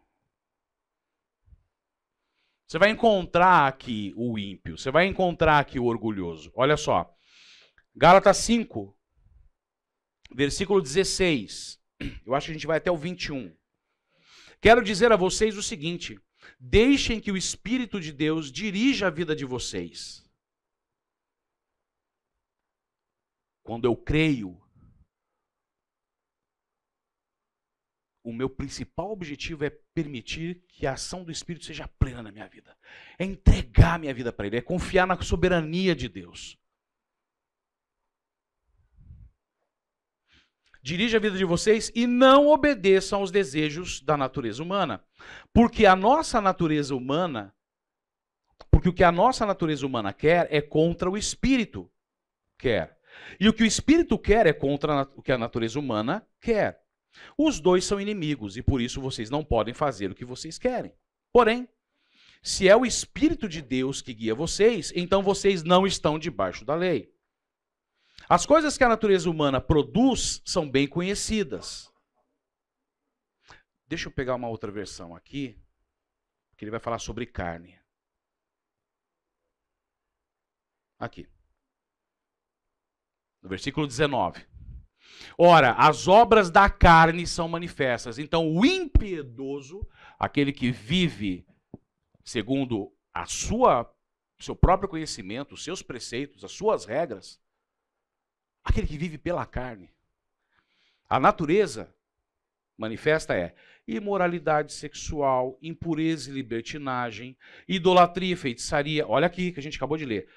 Você vai encontrar aqui o ímpio, você vai encontrar aqui o orgulhoso. Olha só. Gálatas 5, versículo 16. Eu acho que a gente vai até o 21. Quero dizer a vocês o seguinte: deixem que o Espírito de Deus dirija a vida de vocês. Quando eu creio, o meu principal objetivo é permitir que a ação do Espírito seja plena na minha vida. É entregar minha vida para Ele, é confiar na soberania de Deus. dirige a vida de vocês e não obedeçam aos desejos da natureza humana. Porque a nossa natureza humana, porque o que a nossa natureza humana quer é contra o espírito quer. E o que o espírito quer é contra o que a natureza humana quer. Os dois são inimigos e por isso vocês não podem fazer o que vocês querem. Porém, se é o espírito de Deus que guia vocês, então vocês não estão debaixo da lei. As coisas que a natureza humana produz são bem conhecidas. Deixa eu pegar uma outra versão aqui, que ele vai falar sobre carne. Aqui. No versículo 19. Ora, as obras da carne são manifestas. Então, o impiedoso, aquele que vive segundo a sua seu próprio conhecimento, os seus preceitos, as suas regras, aquele que vive pela carne. A natureza manifesta é imoralidade sexual, impureza e libertinagem, idolatria, feitiçaria. Olha aqui que a gente acabou de ler.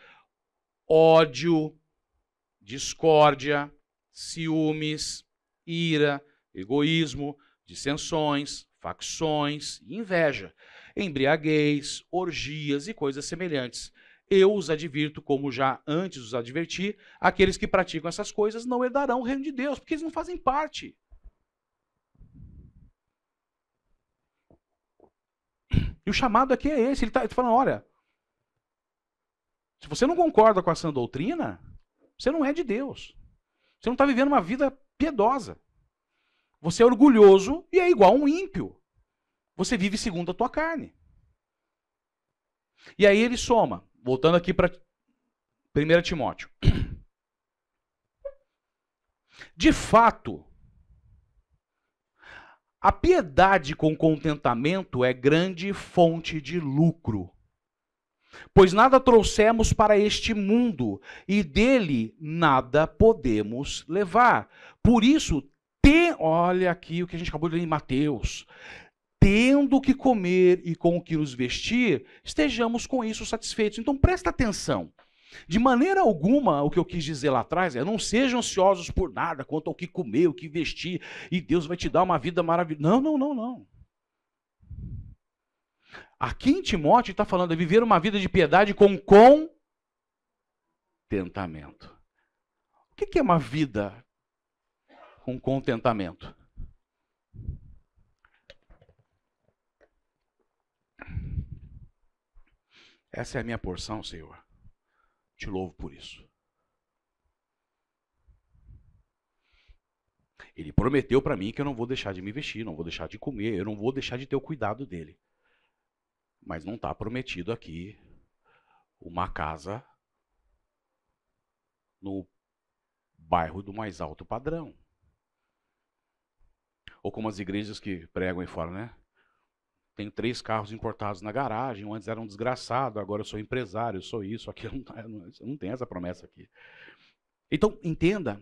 Ódio, discórdia, ciúmes, ira, egoísmo, dissensões, facções, inveja, embriaguez, orgias e coisas semelhantes eu os advirto, como já antes os adverti, aqueles que praticam essas coisas não herdarão o reino de Deus, porque eles não fazem parte. E o chamado aqui é esse, ele está tá falando, olha, se você não concorda com a sã doutrina, você não é de Deus. Você não está vivendo uma vida piedosa. Você é orgulhoso e é igual a um ímpio. Você vive segundo a tua carne. E aí ele soma Voltando aqui para 1 Timóteo. De fato, a piedade com contentamento é grande fonte de lucro. Pois nada trouxemos para este mundo e dele nada podemos levar. Por isso, tem, olha aqui o que a gente acabou de ler em Mateus tendo o que comer e com o que nos vestir, estejamos com isso satisfeitos. Então presta atenção. De maneira alguma, o que eu quis dizer lá atrás é: não sejam ansiosos por nada quanto ao que comer, o que vestir, e Deus vai te dar uma vida maravilhosa. Não, não, não, não. Aqui em Timóteo está falando de viver uma vida de piedade com contentamento. O que é uma vida com contentamento? Essa é a minha porção, Senhor. Te louvo por isso. Ele prometeu para mim que eu não vou deixar de me vestir, não vou deixar de comer, eu não vou deixar de ter o cuidado dele. Mas não está prometido aqui uma casa no bairro do mais alto padrão. Ou como as igrejas que pregam aí fora, né? Tenho três carros importados na garagem. antes era um desgraçado, agora eu sou empresário, eu sou isso, aquilo. não, é, é, não tem essa promessa aqui. Então, entenda.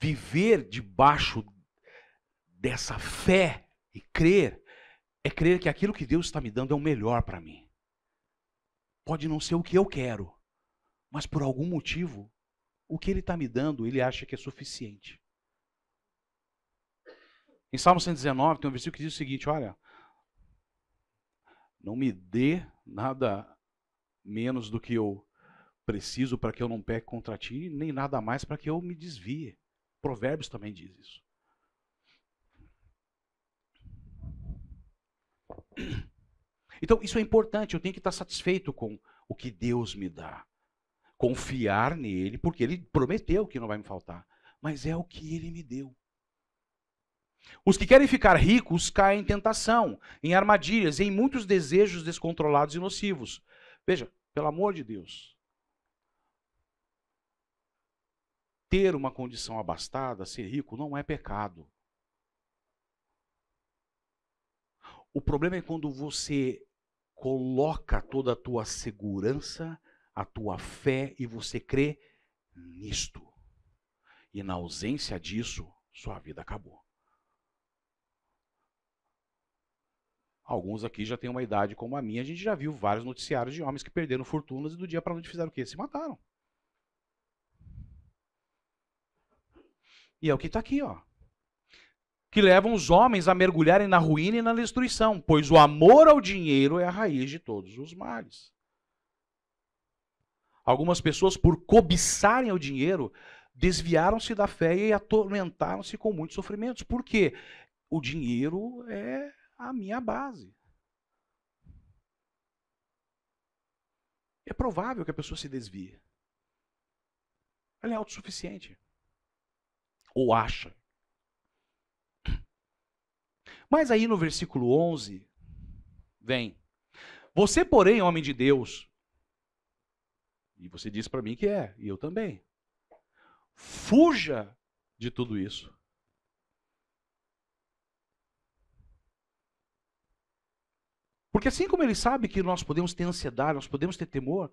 Viver debaixo dessa fé e crer é crer que aquilo que Deus está me dando é o melhor para mim. Pode não ser o que eu quero, mas por algum motivo, o que Ele está me dando, Ele acha que é suficiente. Em Salmo 119 tem um versículo que diz o seguinte: Olha, não me dê nada menos do que eu preciso para que eu não peque contra ti, nem nada mais para que eu me desvie. Provérbios também diz isso. Então, isso é importante, eu tenho que estar satisfeito com o que Deus me dá. Confiar nele, porque ele prometeu que não vai me faltar, mas é o que ele me deu. Os que querem ficar ricos caem em tentação, em armadilhas, em muitos desejos descontrolados e nocivos. Veja, pelo amor de Deus. Ter uma condição abastada, ser rico, não é pecado. O problema é quando você coloca toda a tua segurança, a tua fé e você crê nisto. E na ausência disso, sua vida acabou. Alguns aqui já têm uma idade como a minha, a gente já viu vários noticiários de homens que perderam fortunas e do dia para noite fizeram o quê? Se mataram. E é o que está aqui, ó. Que levam os homens a mergulharem na ruína e na destruição, pois o amor ao dinheiro é a raiz de todos os males. Algumas pessoas, por cobiçarem o dinheiro, desviaram-se da fé e atormentaram-se com muitos sofrimentos. Por quê? O dinheiro é a minha base. É provável que a pessoa se desvie. Ela é autossuficiente. Ou acha. Mas aí no versículo 11, vem. Você, porém, homem de Deus, e você diz para mim que é, e eu também, fuja de tudo isso. Porque assim como ele sabe que nós podemos ter ansiedade, nós podemos ter temor,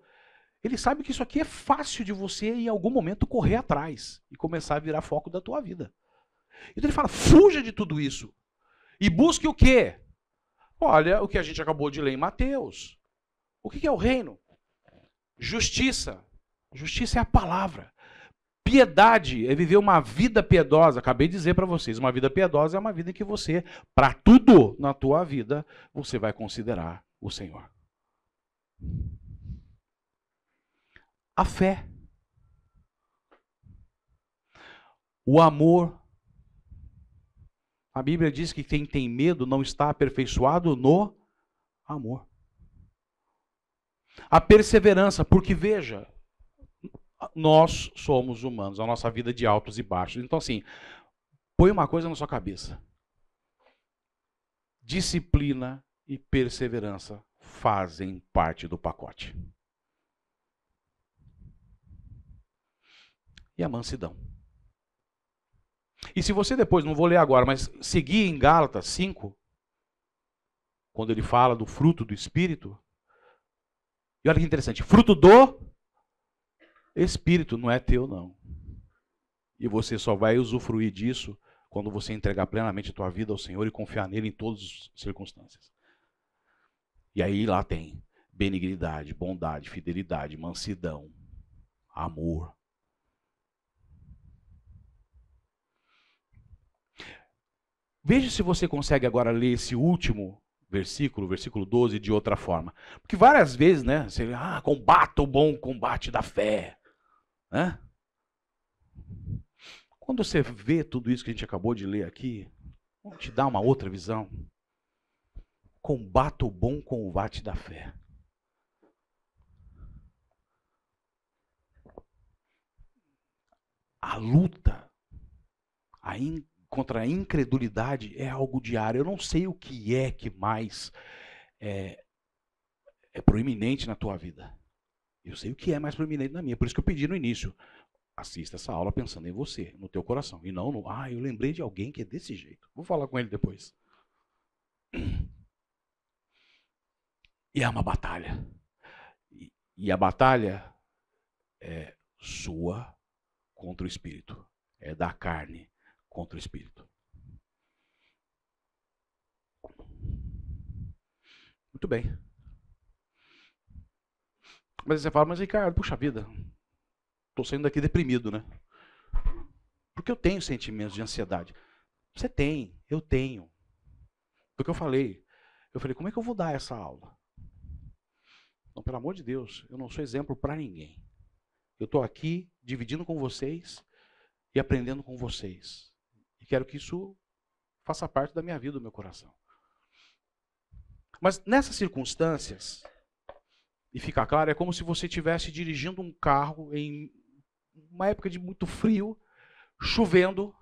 ele sabe que isso aqui é fácil de você em algum momento correr atrás e começar a virar foco da tua vida. Então ele fala: fuja de tudo isso e busque o quê? Olha o que a gente acabou de ler em Mateus. O que é o reino? Justiça. Justiça é a palavra. Piedade é viver uma vida piedosa. Acabei de dizer para vocês, uma vida piedosa é uma vida em que você, para tudo na tua vida, você vai considerar o Senhor. A fé. O amor. A Bíblia diz que quem tem medo não está aperfeiçoado no amor. A perseverança, porque veja, nós somos humanos, a nossa vida é de altos e baixos. Então, assim, põe uma coisa na sua cabeça: disciplina e perseverança fazem parte do pacote. E a mansidão. E se você depois, não vou ler agora, mas seguir em Gálatas 5, quando ele fala do fruto do Espírito, e olha que interessante, fruto do espírito, não é teu, não. E você só vai usufruir disso quando você entregar plenamente a tua vida ao Senhor e confiar nele em todas as circunstâncias. E aí lá tem benignidade, bondade, fidelidade, mansidão, amor. Veja se você consegue agora ler esse último versículo, versículo 12, de outra forma. Porque várias vezes, né, você, ah, combata o bom combate da fé. Né? Quando você vê tudo isso que a gente acabou de ler aqui, te dá uma outra visão. Combata o bom com o vate da fé. A luta a in, contra a incredulidade é algo diário. Eu não sei o que é que mais é, é proeminente na tua vida. Eu sei o que é mais prominente na minha. Por isso que eu pedi no início. Assista essa aula pensando em você, no teu coração. E não no, ah, eu lembrei de alguém que é desse jeito. Vou falar com ele depois. E é uma batalha. E, e a batalha é sua contra o espírito. É da carne contra o espírito. Muito bem. Mas você fala, mas Ricardo, puxa vida, estou saindo daqui deprimido, né? Porque eu tenho sentimentos de ansiedade. Você tem, eu tenho. Porque que eu falei. Eu falei, como é que eu vou dar essa aula? Então, pelo amor de Deus, eu não sou exemplo para ninguém. Eu estou aqui dividindo com vocês e aprendendo com vocês. E quero que isso faça parte da minha vida, do meu coração. Mas nessas circunstâncias, e fica claro, é como se você estivesse dirigindo um carro em uma época de muito frio, chovendo,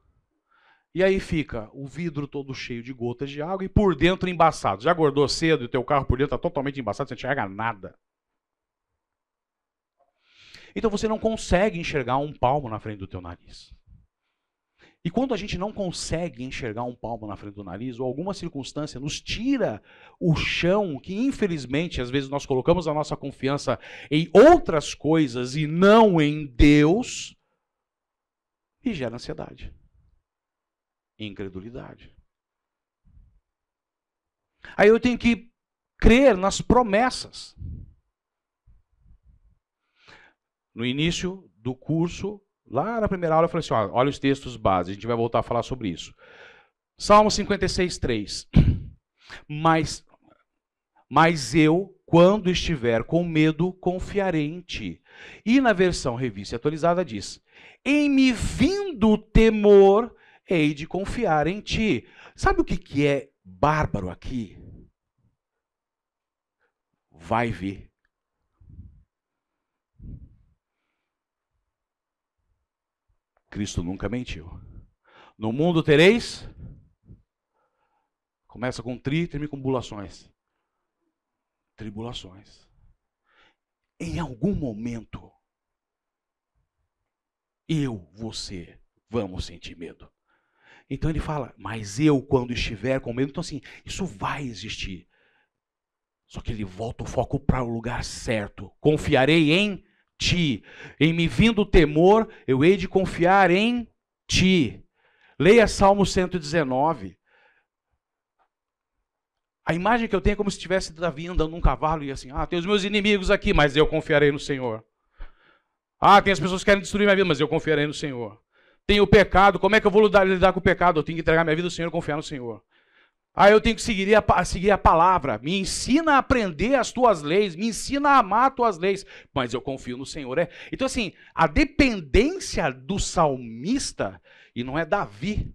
e aí fica o vidro todo cheio de gotas de água e por dentro embaçado. Já acordou cedo e o teu carro por dentro está totalmente embaçado, você não enxerga nada. Então você não consegue enxergar um palmo na frente do teu nariz. E quando a gente não consegue enxergar um palmo na frente do nariz, ou alguma circunstância nos tira o chão, que infelizmente às vezes nós colocamos a nossa confiança em outras coisas e não em Deus, e gera ansiedade, incredulidade. Aí eu tenho que crer nas promessas. No início do curso, Lá na primeira aula eu falei assim: ó, olha os textos base, a gente vai voltar a falar sobre isso. Salmo 56, 3. Mas, mas eu, quando estiver com medo, confiarei em ti. E na versão revista e atualizada diz: Em me vindo temor, hei de confiar em ti. Sabe o que, que é bárbaro aqui? Vai ver. Cristo nunca mentiu. No mundo tereis. Começa com tri, termina com bulações. Tribulações. Em algum momento, eu, você, vamos sentir medo. Então ele fala, mas eu, quando estiver com medo, então assim, isso vai existir. Só que ele volta o foco para o lugar certo. Confiarei em ti. Em me vindo o temor, eu hei de confiar em ti. Leia Salmo 119. A imagem que eu tenho é como se estivesse Davi andando num cavalo e assim: ah, tem os meus inimigos aqui, mas eu confiarei no Senhor. Ah, tem as pessoas que querem destruir minha vida, mas eu confiarei no Senhor. Tem o pecado, como é que eu vou lidar, lidar com o pecado? Eu tenho que entregar minha vida ao Senhor e confiar no Senhor. Ah, eu tenho que seguir a, seguir a palavra. Me ensina a aprender as tuas leis. Me ensina a amar as tuas leis. Mas eu confio no Senhor. É. Então, assim, a dependência do salmista, e não é Davi,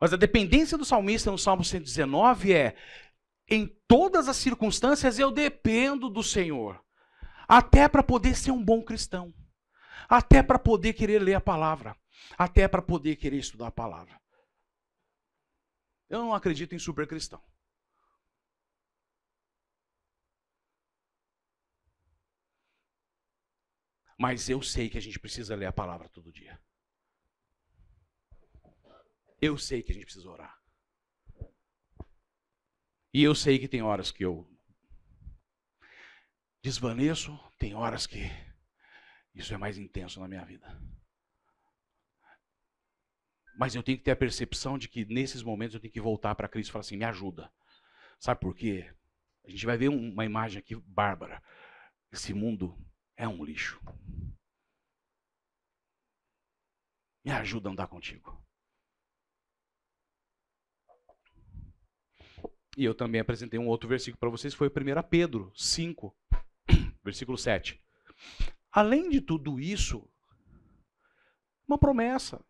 mas a dependência do salmista no Salmo 119 é: em todas as circunstâncias eu dependo do Senhor. Até para poder ser um bom cristão. Até para poder querer ler a palavra. Até para poder querer estudar a palavra. Eu não acredito em super cristão, Mas eu sei que a gente precisa ler a palavra todo dia. Eu sei que a gente precisa orar. E eu sei que tem horas que eu desvaneço, tem horas que isso é mais intenso na minha vida. Mas eu tenho que ter a percepção de que nesses momentos eu tenho que voltar para Cristo e falar assim: me ajuda. Sabe por quê? A gente vai ver uma imagem aqui bárbara. Esse mundo é um lixo. Me ajuda a andar contigo. E eu também apresentei um outro versículo para vocês, foi 1 Pedro 5, versículo 7. Além de tudo isso, uma promessa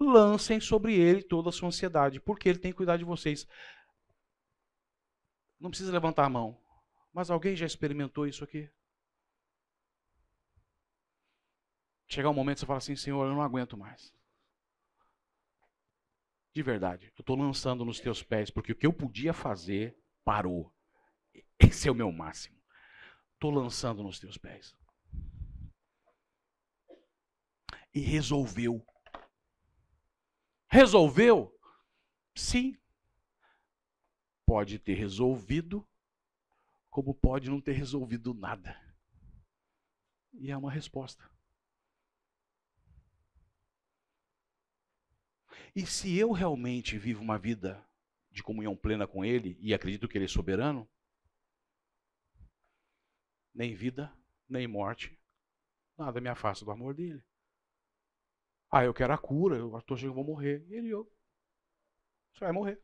lancem sobre ele toda a sua ansiedade, porque ele tem que cuidar de vocês. Não precisa levantar a mão, mas alguém já experimentou isso aqui? Chegar um momento que você fala assim, Senhor, eu não aguento mais. De verdade, eu estou lançando nos teus pés, porque o que eu podia fazer parou. Esse é o meu máximo. Estou lançando nos teus pés. E resolveu Resolveu? Sim. Pode ter resolvido, como pode não ter resolvido nada. E é uma resposta. E se eu realmente vivo uma vida de comunhão plena com Ele e acredito que Ele é soberano, nem vida, nem morte, nada me afasta do amor dele. Ah, eu quero a cura, eu estou achando que vou morrer. E ele, eu, você vai morrer.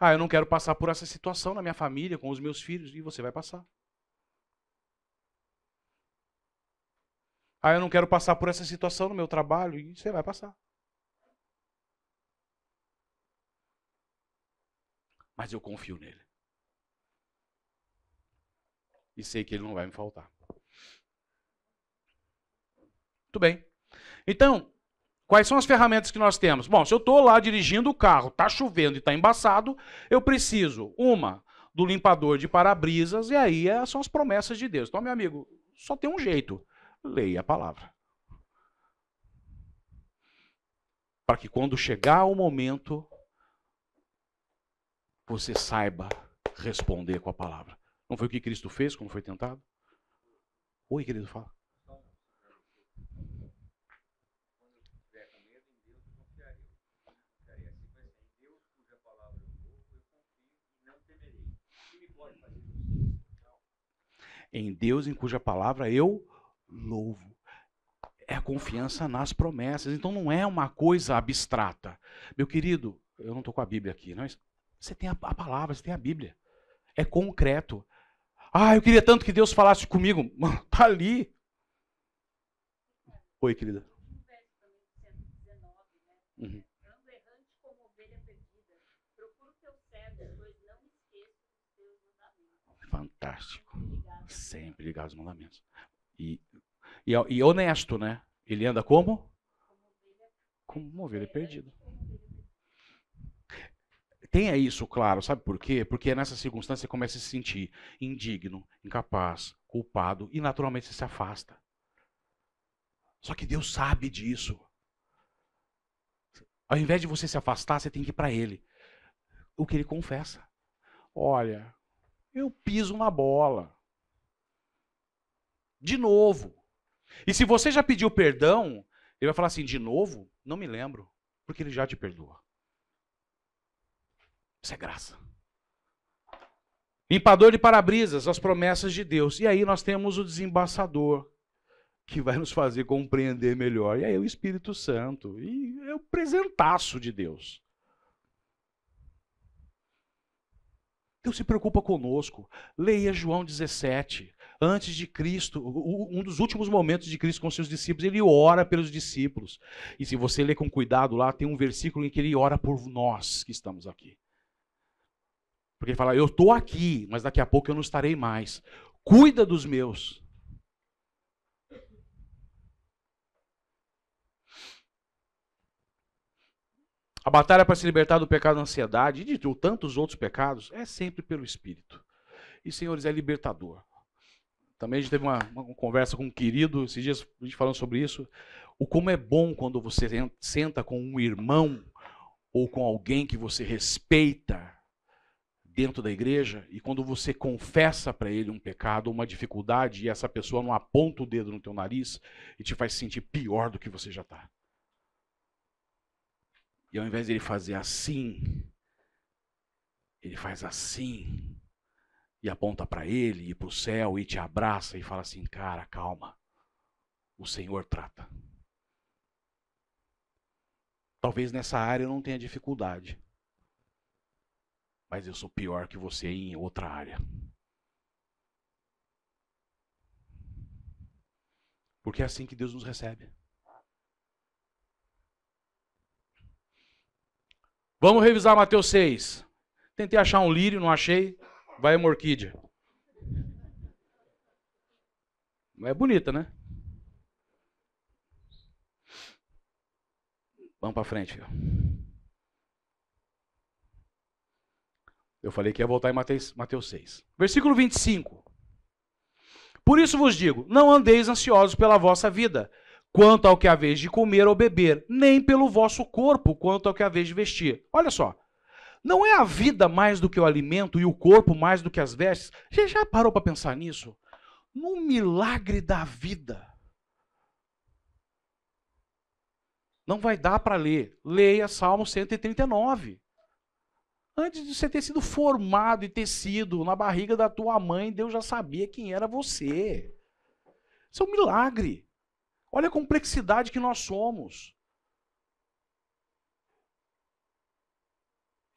Ah, eu não quero passar por essa situação na minha família, com os meus filhos, e você vai passar. Ah, eu não quero passar por essa situação no meu trabalho, e você vai passar. Mas eu confio nele. E sei que ele não vai me faltar. Muito bem. Então, quais são as ferramentas que nós temos? Bom, se eu estou lá dirigindo o carro, está chovendo e está embaçado, eu preciso, uma, do limpador de para-brisas, e aí eh, são as promessas de Deus. Então, meu amigo, só tem um jeito: leia a palavra. Para que quando chegar o momento, você saiba responder com a palavra. Não foi o que Cristo fez quando foi tentado? Oi, querido, fala. em Deus em cuja palavra eu louvo. É a confiança nas promessas. Então não é uma coisa abstrata. Meu querido, eu não estou com a Bíblia aqui, mas é você tem a, a palavra, você tem a Bíblia. É concreto. Ah, eu queria tanto que Deus falasse comigo. Está ali. Oi, querida. Uhum. Fantástico. Sempre ligado aos mandamentos. E, e, é, e é honesto, né? Ele anda como? Como uma ovelha perdida. Tenha isso claro, sabe por quê? Porque nessa circunstância você começa a se sentir indigno, incapaz, culpado e naturalmente você se afasta. Só que Deus sabe disso. Ao invés de você se afastar, você tem que ir para Ele. O que Ele confessa. Olha, eu piso na bola. De novo. E se você já pediu perdão, ele vai falar assim: de novo? Não me lembro, porque ele já te perdoa. Isso é graça. Limpador de para-brisas, as promessas de Deus. E aí nós temos o desembaçador, que vai nos fazer compreender melhor. E aí o Espírito Santo. E é o presentaço de Deus. Deus então se preocupa conosco. Leia João 17 antes de Cristo, um dos últimos momentos de Cristo com seus discípulos, ele ora pelos discípulos. E se você ler com cuidado lá, tem um versículo em que ele ora por nós que estamos aqui. Porque ele fala: Eu estou aqui, mas daqui a pouco eu não estarei mais. Cuida dos meus. A batalha para se libertar do pecado da ansiedade e de tantos outros pecados é sempre pelo Espírito. E, senhores, é libertador. Também a gente teve uma, uma conversa com um querido, esses dias a gente falando sobre isso. O como é bom quando você senta com um irmão ou com alguém que você respeita dentro da igreja e quando você confessa para ele um pecado, uma dificuldade e essa pessoa não aponta o dedo no teu nariz e te faz sentir pior do que você já está. E ao invés de ele fazer assim, ele faz assim e aponta para ele e para o céu e te abraça e fala assim: cara, calma, o Senhor trata. Talvez nessa área eu não tenha dificuldade, mas eu sou pior que você em outra área. Porque é assim que Deus nos recebe. Vamos revisar Mateus 6. Tentei achar um lírio, não achei. Vai uma orquídea. É bonita, né? Vamos para frente. Eu falei que ia voltar em Mateus, Mateus 6. Versículo 25. Por isso vos digo: não andeis ansiosos pela vossa vida, quanto ao que haveis de comer ou beber, nem pelo vosso corpo, quanto ao que haveis de vestir. Olha só. Não é a vida mais do que o alimento e o corpo mais do que as vestes? Você já parou para pensar nisso? No milagre da vida. Não vai dar para ler. Leia Salmo 139. Antes de você ter sido formado e tecido na barriga da tua mãe, Deus já sabia quem era você. Isso é um milagre. Olha a complexidade que nós somos.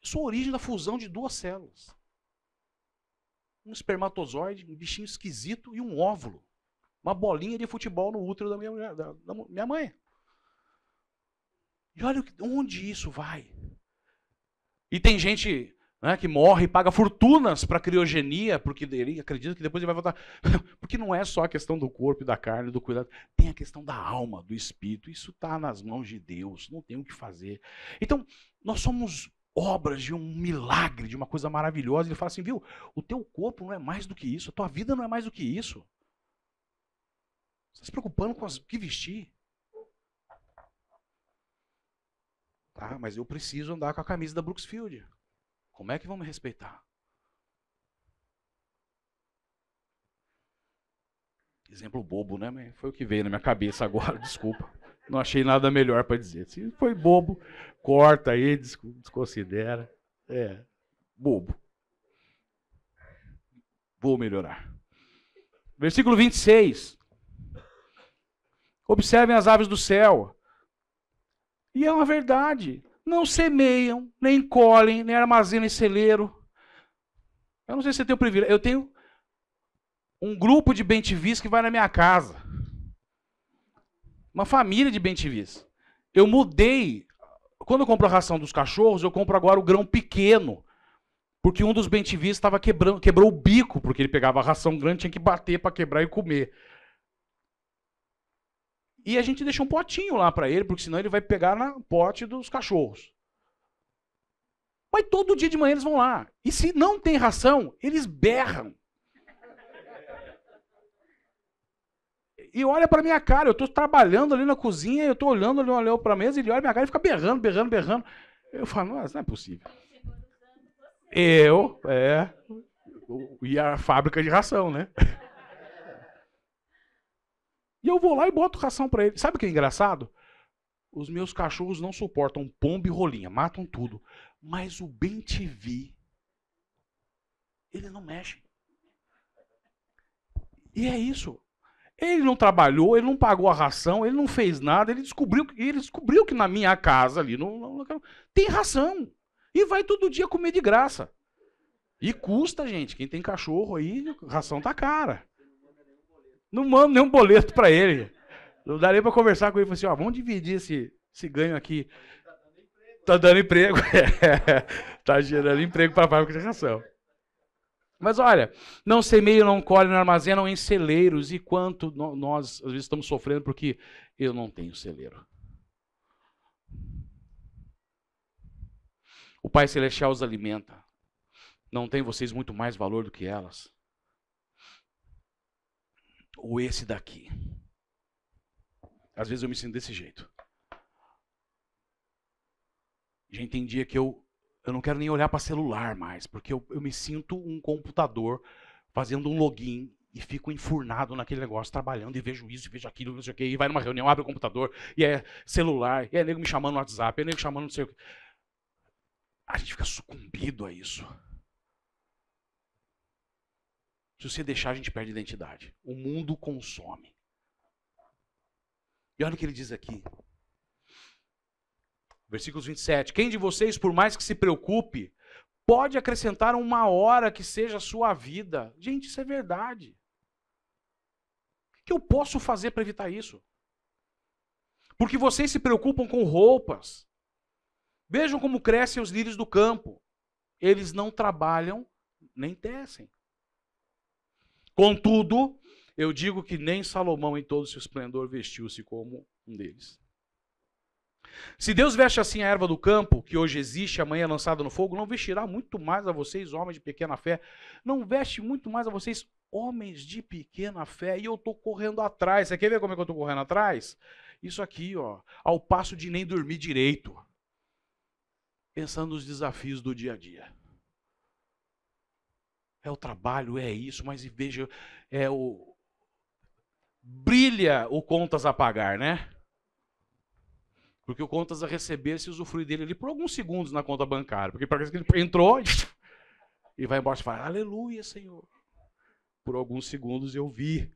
sua origem é da fusão de duas células. Um espermatozoide, um bichinho esquisito e um óvulo. Uma bolinha de futebol no útero da minha, da, da minha mãe. E olha onde isso vai. E tem gente né, que morre e paga fortunas para criogenia, porque ele acredita que depois ele vai voltar. porque não é só a questão do corpo e da carne, do cuidado, tem a questão da alma, do espírito. Isso está nas mãos de Deus, não tem o que fazer. Então, nós somos obras de um milagre, de uma coisa maravilhosa. Ele fala assim, viu? O teu corpo não é mais do que isso, a tua vida não é mais do que isso. Você está se preocupando com o que vestir. Tá, mas eu preciso andar com a camisa da Brooksfield. Como é que vão me respeitar? Exemplo bobo, né? Foi o que veio na minha cabeça agora, desculpa. Não achei nada melhor para dizer. Se foi bobo, corta aí, desconsidera. É, bobo. Vou melhorar. Versículo 26. Observem as aves do céu. E é uma verdade. Não semeiam, nem colhem, nem armazenam em celeiro. Eu não sei se você tem o privilégio. Eu tenho um grupo de bentivis que vai na minha casa. Uma família de bentivis. Eu mudei. Quando eu compro a ração dos cachorros, eu compro agora o grão pequeno. Porque um dos bentivis estava quebrando, quebrou o bico, porque ele pegava a ração grande, tinha que bater para quebrar e comer. E a gente deixa um potinho lá para ele, porque senão ele vai pegar na pote dos cachorros. Mas todo dia de manhã eles vão lá. E se não tem ração, eles berram. e olha pra minha cara. Eu tô trabalhando ali na cozinha, eu tô olhando, ele olhou pra mesa, ele olha pra minha cara e fica berrando, berrando, berrando. Eu falo, nossa, não é possível. Eu, é. E a fábrica de ração, né? E eu vou lá e boto ração para ele. Sabe o que é engraçado? Os meus cachorros não suportam pomba e rolinha, matam tudo. Mas o bem te vi, ele não mexe. E é isso. Ele não trabalhou, ele não pagou a ração, ele não fez nada, ele descobriu, ele descobriu que na minha casa ali no, tem ração. E vai todo dia comer de graça. E custa, gente. Quem tem cachorro aí, ração tá cara. Não mando nenhum boleto para ele. Não darei para conversar com ele. Falei assim, ó, vamos dividir esse, esse ganho aqui. Tá dando emprego. Tá dando emprego. Tá gerando emprego para a fábrica de ração. Mas olha, não semeia, não colhe, não armazenam em celeiros. E quanto nós, às vezes, estamos sofrendo porque eu não tenho celeiro. O Pai Celestial os alimenta. Não tem vocês muito mais valor do que elas? Ou esse daqui? Às vezes eu me sinto desse jeito. Já entendia que eu eu não quero nem olhar para celular mais, porque eu, eu me sinto um computador fazendo um login e fico enfurnado naquele negócio, trabalhando, e vejo isso, e vejo aquilo, não sei o quê, e vai numa reunião, abre o computador, e é celular, e é nego me chamando no WhatsApp, e é nego chamando não sei o quê. A gente fica sucumbido a isso. Se você deixar, a gente perde identidade. O mundo consome. E olha o que ele diz aqui. Versículos 27. Quem de vocês, por mais que se preocupe, pode acrescentar uma hora que seja a sua vida? Gente, isso é verdade. O que eu posso fazer para evitar isso? Porque vocês se preocupam com roupas. Vejam como crescem os lírios do campo. Eles não trabalham nem tecem. Contudo, eu digo que nem Salomão em todo seu esplendor vestiu-se como um deles. Se Deus veste assim a erva do campo, que hoje existe, amanhã é lançada no fogo, não vestirá muito mais a vocês, homens de pequena fé. Não veste muito mais a vocês, homens de pequena fé. E eu estou correndo atrás. Você quer ver como é que eu estou correndo atrás? Isso aqui, ó, ao passo de nem dormir direito. Pensando nos desafios do dia a dia. É o trabalho, é isso, mas veja, é o. Brilha o contas a pagar, né? Porque o Contas a receber se usufruir dele ali por alguns segundos na conta bancária. Porque parece que ele entrou e vai embora e fala, aleluia, Senhor. Por alguns segundos eu vi.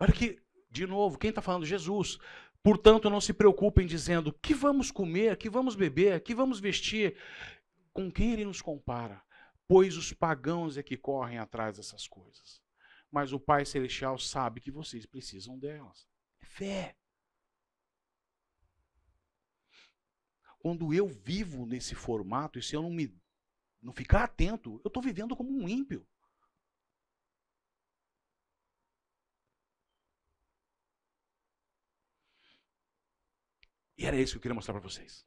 Olha que, de novo, quem está falando? Jesus. Portanto, não se preocupem dizendo, que vamos comer, que vamos beber, que vamos vestir. Com quem ele nos compara? Pois os pagãos é que correm atrás dessas coisas. Mas o Pai Celestial sabe que vocês precisam delas. É fé. quando eu vivo nesse formato e se eu não me não ficar atento, eu estou vivendo como um ímpio. E era isso que eu queria mostrar para vocês.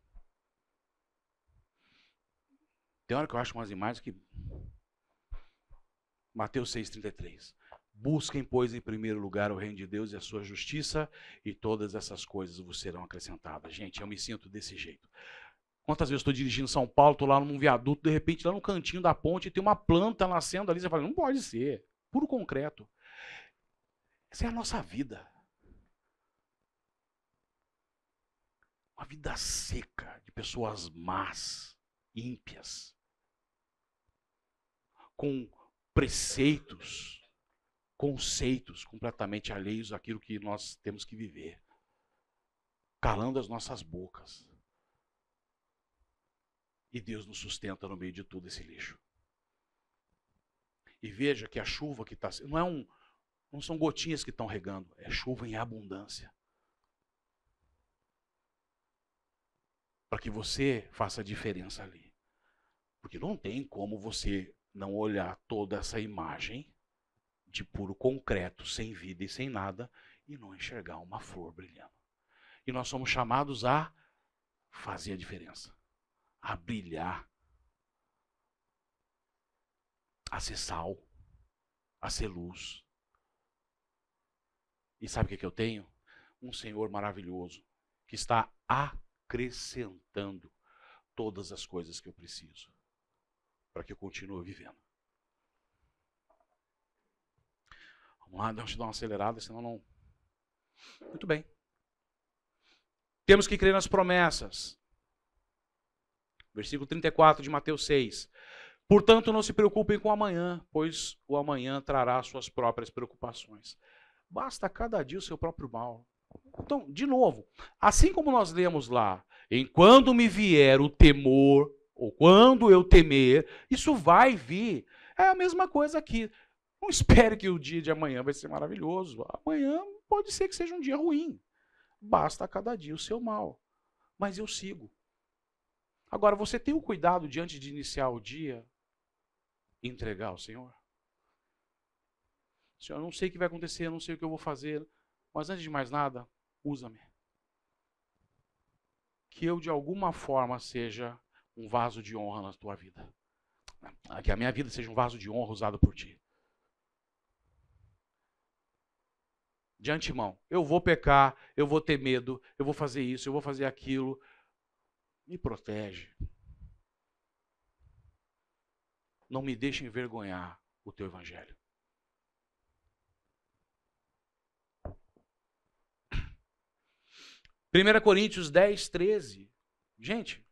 Tem hora que eu acho umas imagens que. Mateus 6,33. Busquem, pois, em primeiro lugar o reino de Deus e a sua justiça, e todas essas coisas vos serão acrescentadas. Gente, eu me sinto desse jeito. Quantas vezes estou dirigindo São Paulo, estou lá num viaduto, de repente lá no cantinho da ponte tem uma planta nascendo ali, você fala, não pode ser, puro concreto. Essa é a nossa vida. Uma vida seca de pessoas más, ímpias, com preceitos conceitos completamente alheios àquilo que nós temos que viver, calando as nossas bocas. E Deus nos sustenta no meio de todo esse lixo. E veja que a chuva que está. Não, é um, não são gotinhas que estão regando, é chuva em abundância. Para que você faça diferença ali. Porque não tem como você não olhar toda essa imagem de puro concreto, sem vida e sem nada, e não enxergar uma flor brilhando. E nós somos chamados a fazer a diferença, a brilhar, a ser sal, a ser luz. E sabe o que, é que eu tenho? Um Senhor maravilhoso que está acrescentando todas as coisas que eu preciso para que eu continue vivendo. Vamos lá, deixa eu dar uma acelerada, senão não. Muito bem. Temos que crer nas promessas. Versículo 34 de Mateus 6. Portanto, não se preocupem com amanhã, pois o amanhã trará suas próprias preocupações. Basta cada dia o seu próprio mal. Então, de novo, assim como nós lemos lá, enquanto me vier o temor, ou quando eu temer, isso vai vir. É a mesma coisa aqui. Não espere que o dia de amanhã vai ser maravilhoso. Amanhã pode ser que seja um dia ruim. Basta a cada dia o seu mal. Mas eu sigo. Agora, você tem o cuidado de, antes de iniciar o dia, entregar ao Senhor? Senhor, eu não sei o que vai acontecer, eu não sei o que eu vou fazer, mas antes de mais nada, usa-me. Que eu, de alguma forma, seja um vaso de honra na tua vida. Que a minha vida seja um vaso de honra usado por ti. de antemão. Eu vou pecar, eu vou ter medo, eu vou fazer isso, eu vou fazer aquilo. Me protege. Não me deixe envergonhar o teu evangelho. Primeira Coríntios 10, 13. Gente,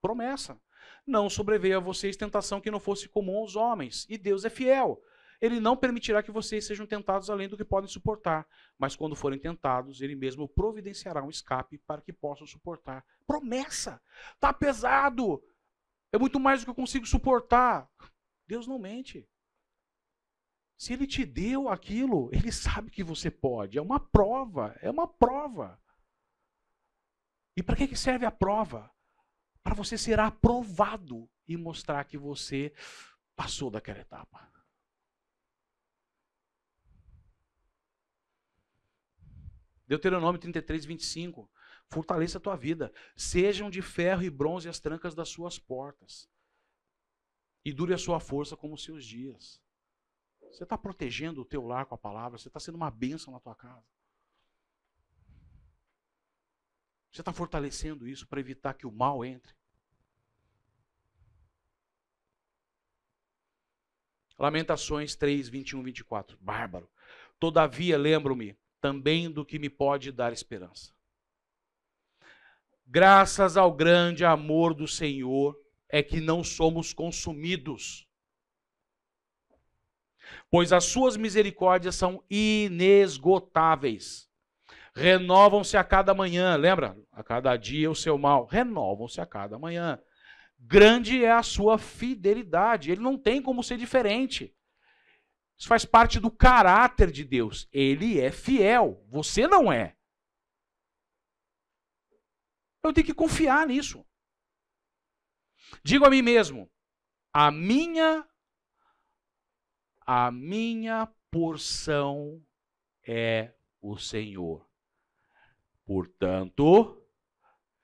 promessa. Não sobreveio a vocês tentação que não fosse comum aos homens, e Deus é fiel ele não permitirá que vocês sejam tentados além do que podem suportar, mas quando forem tentados, ele mesmo providenciará um escape para que possam suportar. Promessa! Tá pesado! É muito mais do que eu consigo suportar. Deus não mente. Se ele te deu aquilo, ele sabe que você pode. É uma prova, é uma prova. E para que serve a prova? Para você ser aprovado e mostrar que você passou daquela etapa. Deuteronômio 33, 25. Fortaleça a tua vida. Sejam de ferro e bronze as trancas das suas portas. E dure a sua força como os seus dias. Você está protegendo o teu lar com a palavra. Você está sendo uma bênção na tua casa. Você está fortalecendo isso para evitar que o mal entre. Lamentações 3, 21, 24. Bárbaro. Todavia, lembro-me também do que me pode dar esperança. Graças ao grande amor do Senhor é que não somos consumidos, pois as suas misericórdias são inesgotáveis. Renovam-se a cada manhã, lembra? A cada dia o seu mal. Renovam-se a cada manhã. Grande é a sua fidelidade, ele não tem como ser diferente. Isso faz parte do caráter de Deus. Ele é fiel, você não é. Eu tenho que confiar nisso. Digo a mim mesmo: a minha a minha porção é o Senhor. Portanto,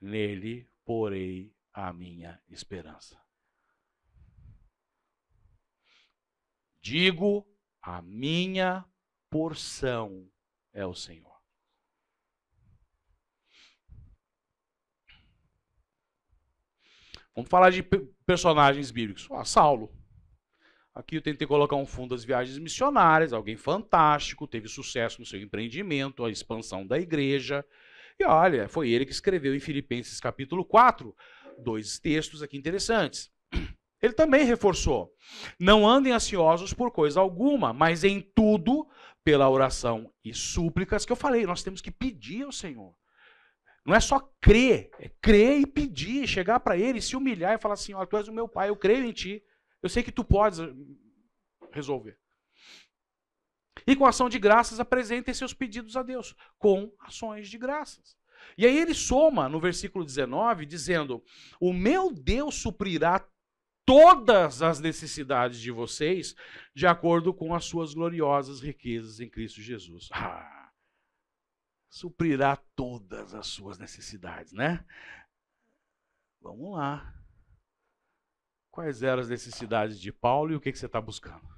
nele porei a minha esperança. Digo a minha porção é o Senhor. Vamos falar de personagens bíblicos. Ah, Saulo. Aqui eu tentei colocar um fundo das viagens missionárias, alguém fantástico, teve sucesso no seu empreendimento, a expansão da igreja. E olha, foi ele que escreveu em Filipenses capítulo 4, dois textos aqui interessantes. Ele também reforçou: Não andem ansiosos por coisa alguma, mas em tudo, pela oração e súplicas, que eu falei, nós temos que pedir ao Senhor. Não é só crer, é crer e pedir, chegar para Ele, se humilhar e falar assim: tu és o meu Pai, eu creio em Ti, eu sei que Tu podes hum, resolver. E com ação de graças, apresentem seus pedidos a Deus, com ações de graças. E aí ele soma no versículo 19, dizendo: O meu Deus suprirá todas as necessidades de vocês, de acordo com as suas gloriosas riquezas em Cristo Jesus. Ah, suprirá todas as suas necessidades, né? Vamos lá. Quais eram as necessidades de Paulo e o que, que você está buscando?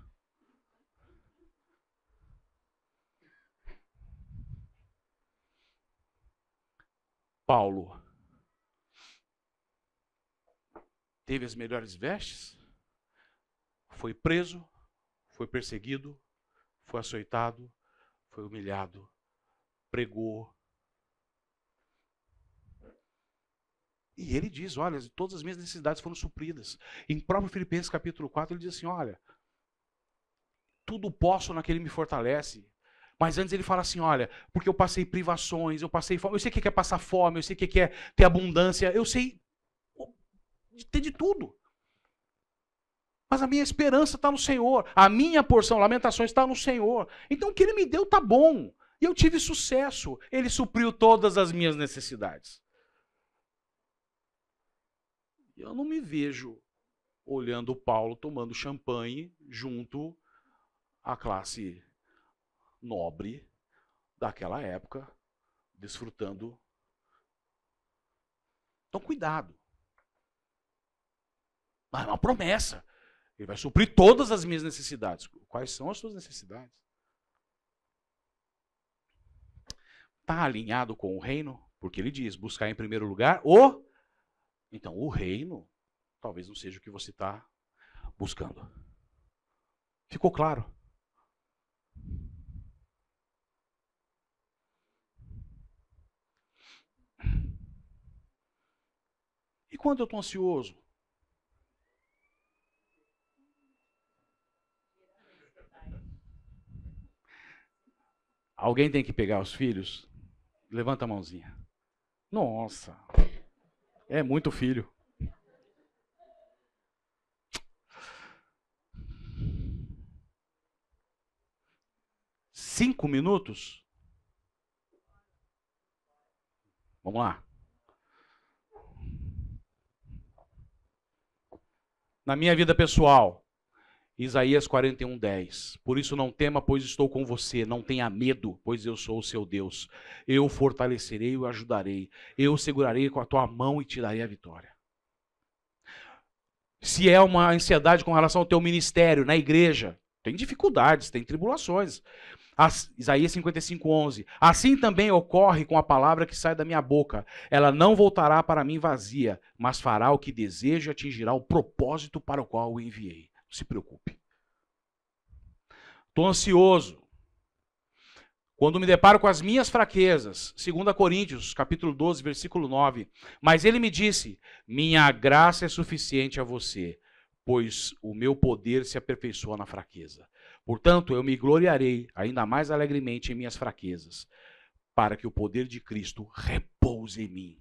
Paulo teve as melhores vestes, foi preso, foi perseguido, foi açoitado, foi humilhado, pregou. E ele diz: Olha, todas as minhas necessidades foram supridas. Em próprio Filipenses capítulo 4, ele diz assim: Olha, tudo posso naquele que me fortalece. Mas antes ele fala assim: olha, porque eu passei privações, eu passei fome, eu sei o que é passar fome, eu sei o que é ter abundância, eu sei de ter de tudo. Mas a minha esperança está no Senhor. A minha porção, lamentações, está no Senhor. Então o que Ele me deu está bom. E eu tive sucesso. Ele supriu todas as minhas necessidades. Eu não me vejo olhando o Paulo tomando champanhe junto à classe nobre daquela época, desfrutando. Então, cuidado. Mas é uma promessa. Ele vai suprir todas as minhas necessidades. Quais são as suas necessidades? Está alinhado com o reino? Porque ele diz: buscar em primeiro lugar o. Então, o reino talvez não seja o que você está buscando. Ficou claro? E quando eu estou ansioso? Alguém tem que pegar os filhos? Levanta a mãozinha. Nossa, é muito filho. Cinco minutos? Vamos lá. Na minha vida pessoal, Isaías 41, 10. Por isso não tema, pois estou com você. Não tenha medo, pois eu sou o seu Deus. Eu fortalecerei e o ajudarei. Eu segurarei com a tua mão e te darei a vitória. Se é uma ansiedade com relação ao teu ministério na igreja, tem dificuldades, tem tribulações. As, Isaías 55, 11. Assim também ocorre com a palavra que sai da minha boca. Ela não voltará para mim vazia, mas fará o que desejo e atingirá o propósito para o qual o enviei se preocupe. Estou ansioso. Quando me deparo com as minhas fraquezas, 2 Coríntios, capítulo 12, versículo 9. Mas ele me disse: Minha graça é suficiente a você, pois o meu poder se aperfeiçoa na fraqueza. Portanto, eu me gloriarei ainda mais alegremente em minhas fraquezas, para que o poder de Cristo repouse em mim.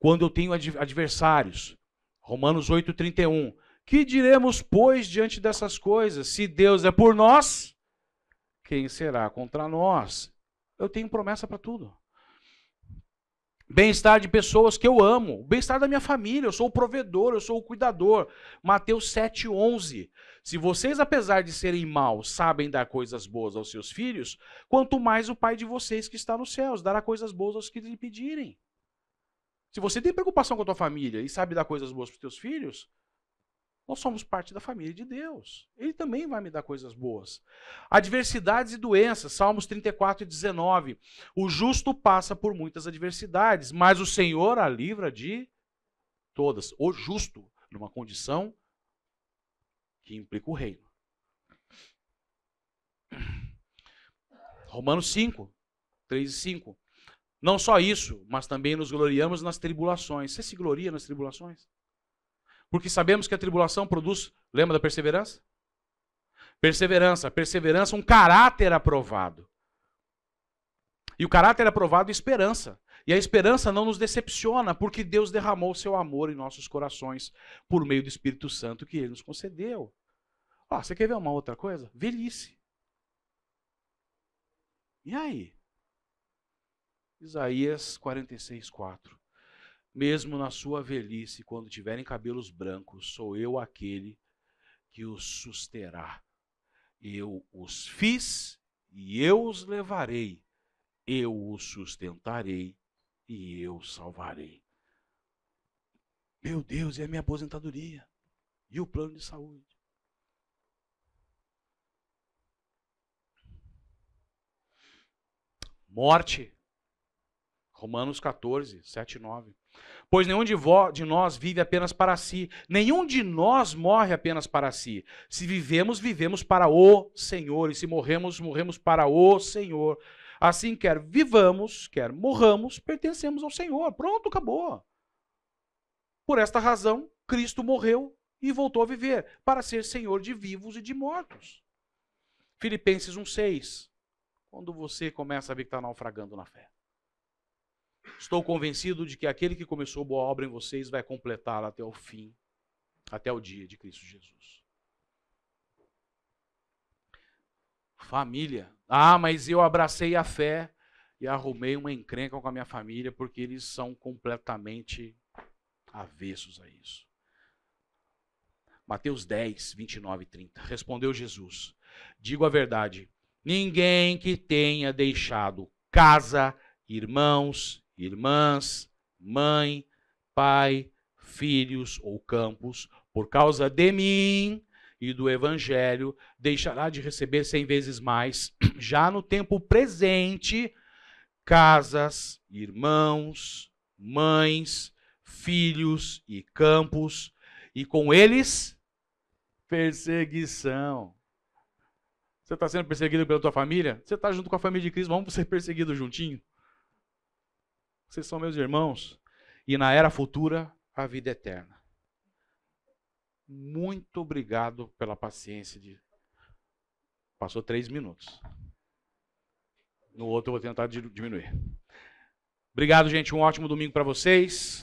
Quando eu tenho adversários, Romanos 8,31, que diremos, pois, diante dessas coisas? Se Deus é por nós, quem será contra nós? Eu tenho promessa para tudo. Bem-estar de pessoas que eu amo, o bem-estar da minha família, eu sou o provedor, eu sou o cuidador. Mateus 7,11. Se vocês, apesar de serem maus, sabem dar coisas boas aos seus filhos, quanto mais o Pai de vocês que está nos céus dará coisas boas aos que lhe pedirem. Se você tem preocupação com a tua família e sabe dar coisas boas para os teus filhos, nós somos parte da família de Deus. Ele também vai me dar coisas boas. Adversidades e doenças, Salmos 34 e 19. O justo passa por muitas adversidades, mas o Senhor a livra de todas. O justo, numa condição que implica o reino. Romanos 5, 3 e 5. Não só isso, mas também nos gloriamos nas tribulações. Você se gloria nas tribulações? Porque sabemos que a tribulação produz, lembra da perseverança? Perseverança, perseverança, um caráter aprovado. E o caráter aprovado é esperança. E a esperança não nos decepciona, porque Deus derramou seu amor em nossos corações por meio do Espírito Santo que ele nos concedeu. Ó, você quer ver uma outra coisa? Velhice. E aí? Isaías 46, 4. Mesmo na sua velhice, quando tiverem cabelos brancos, sou eu aquele que os susterá. Eu os fiz e eu os levarei, eu os sustentarei e eu salvarei. Meu Deus, e a minha aposentadoria? E o plano de saúde? Morte. Romanos 14, 7 9. Pois nenhum de, de nós vive apenas para si, nenhum de nós morre apenas para si. Se vivemos, vivemos para o Senhor, e se morremos, morremos para o Senhor. Assim, quer vivamos, quer morramos, pertencemos ao Senhor. Pronto, acabou. Por esta razão, Cristo morreu e voltou a viver, para ser Senhor de vivos e de mortos. Filipenses 1,6. Quando você começa a ver que está naufragando na fé. Estou convencido de que aquele que começou boa obra em vocês vai completá-la até o fim, até o dia de Cristo Jesus. Família. Ah, mas eu abracei a fé e arrumei uma encrenca com a minha família porque eles são completamente avessos a isso. Mateus 10, 29 e 30. Respondeu Jesus: Digo a verdade, ninguém que tenha deixado casa, irmãos, irmãs, mãe, pai, filhos ou campos, por causa de mim e do Evangelho, deixará de receber cem vezes mais, já no tempo presente, casas, irmãos, mães, filhos e campos, e com eles perseguição. Você está sendo perseguido pela tua família? Você está junto com a família de Cristo, vamos ser perseguidos juntinho? Vocês são meus irmãos. E na era futura, a vida é eterna. Muito obrigado pela paciência de. Passou três minutos. No outro eu vou tentar diminuir. Obrigado, gente. Um ótimo domingo para vocês.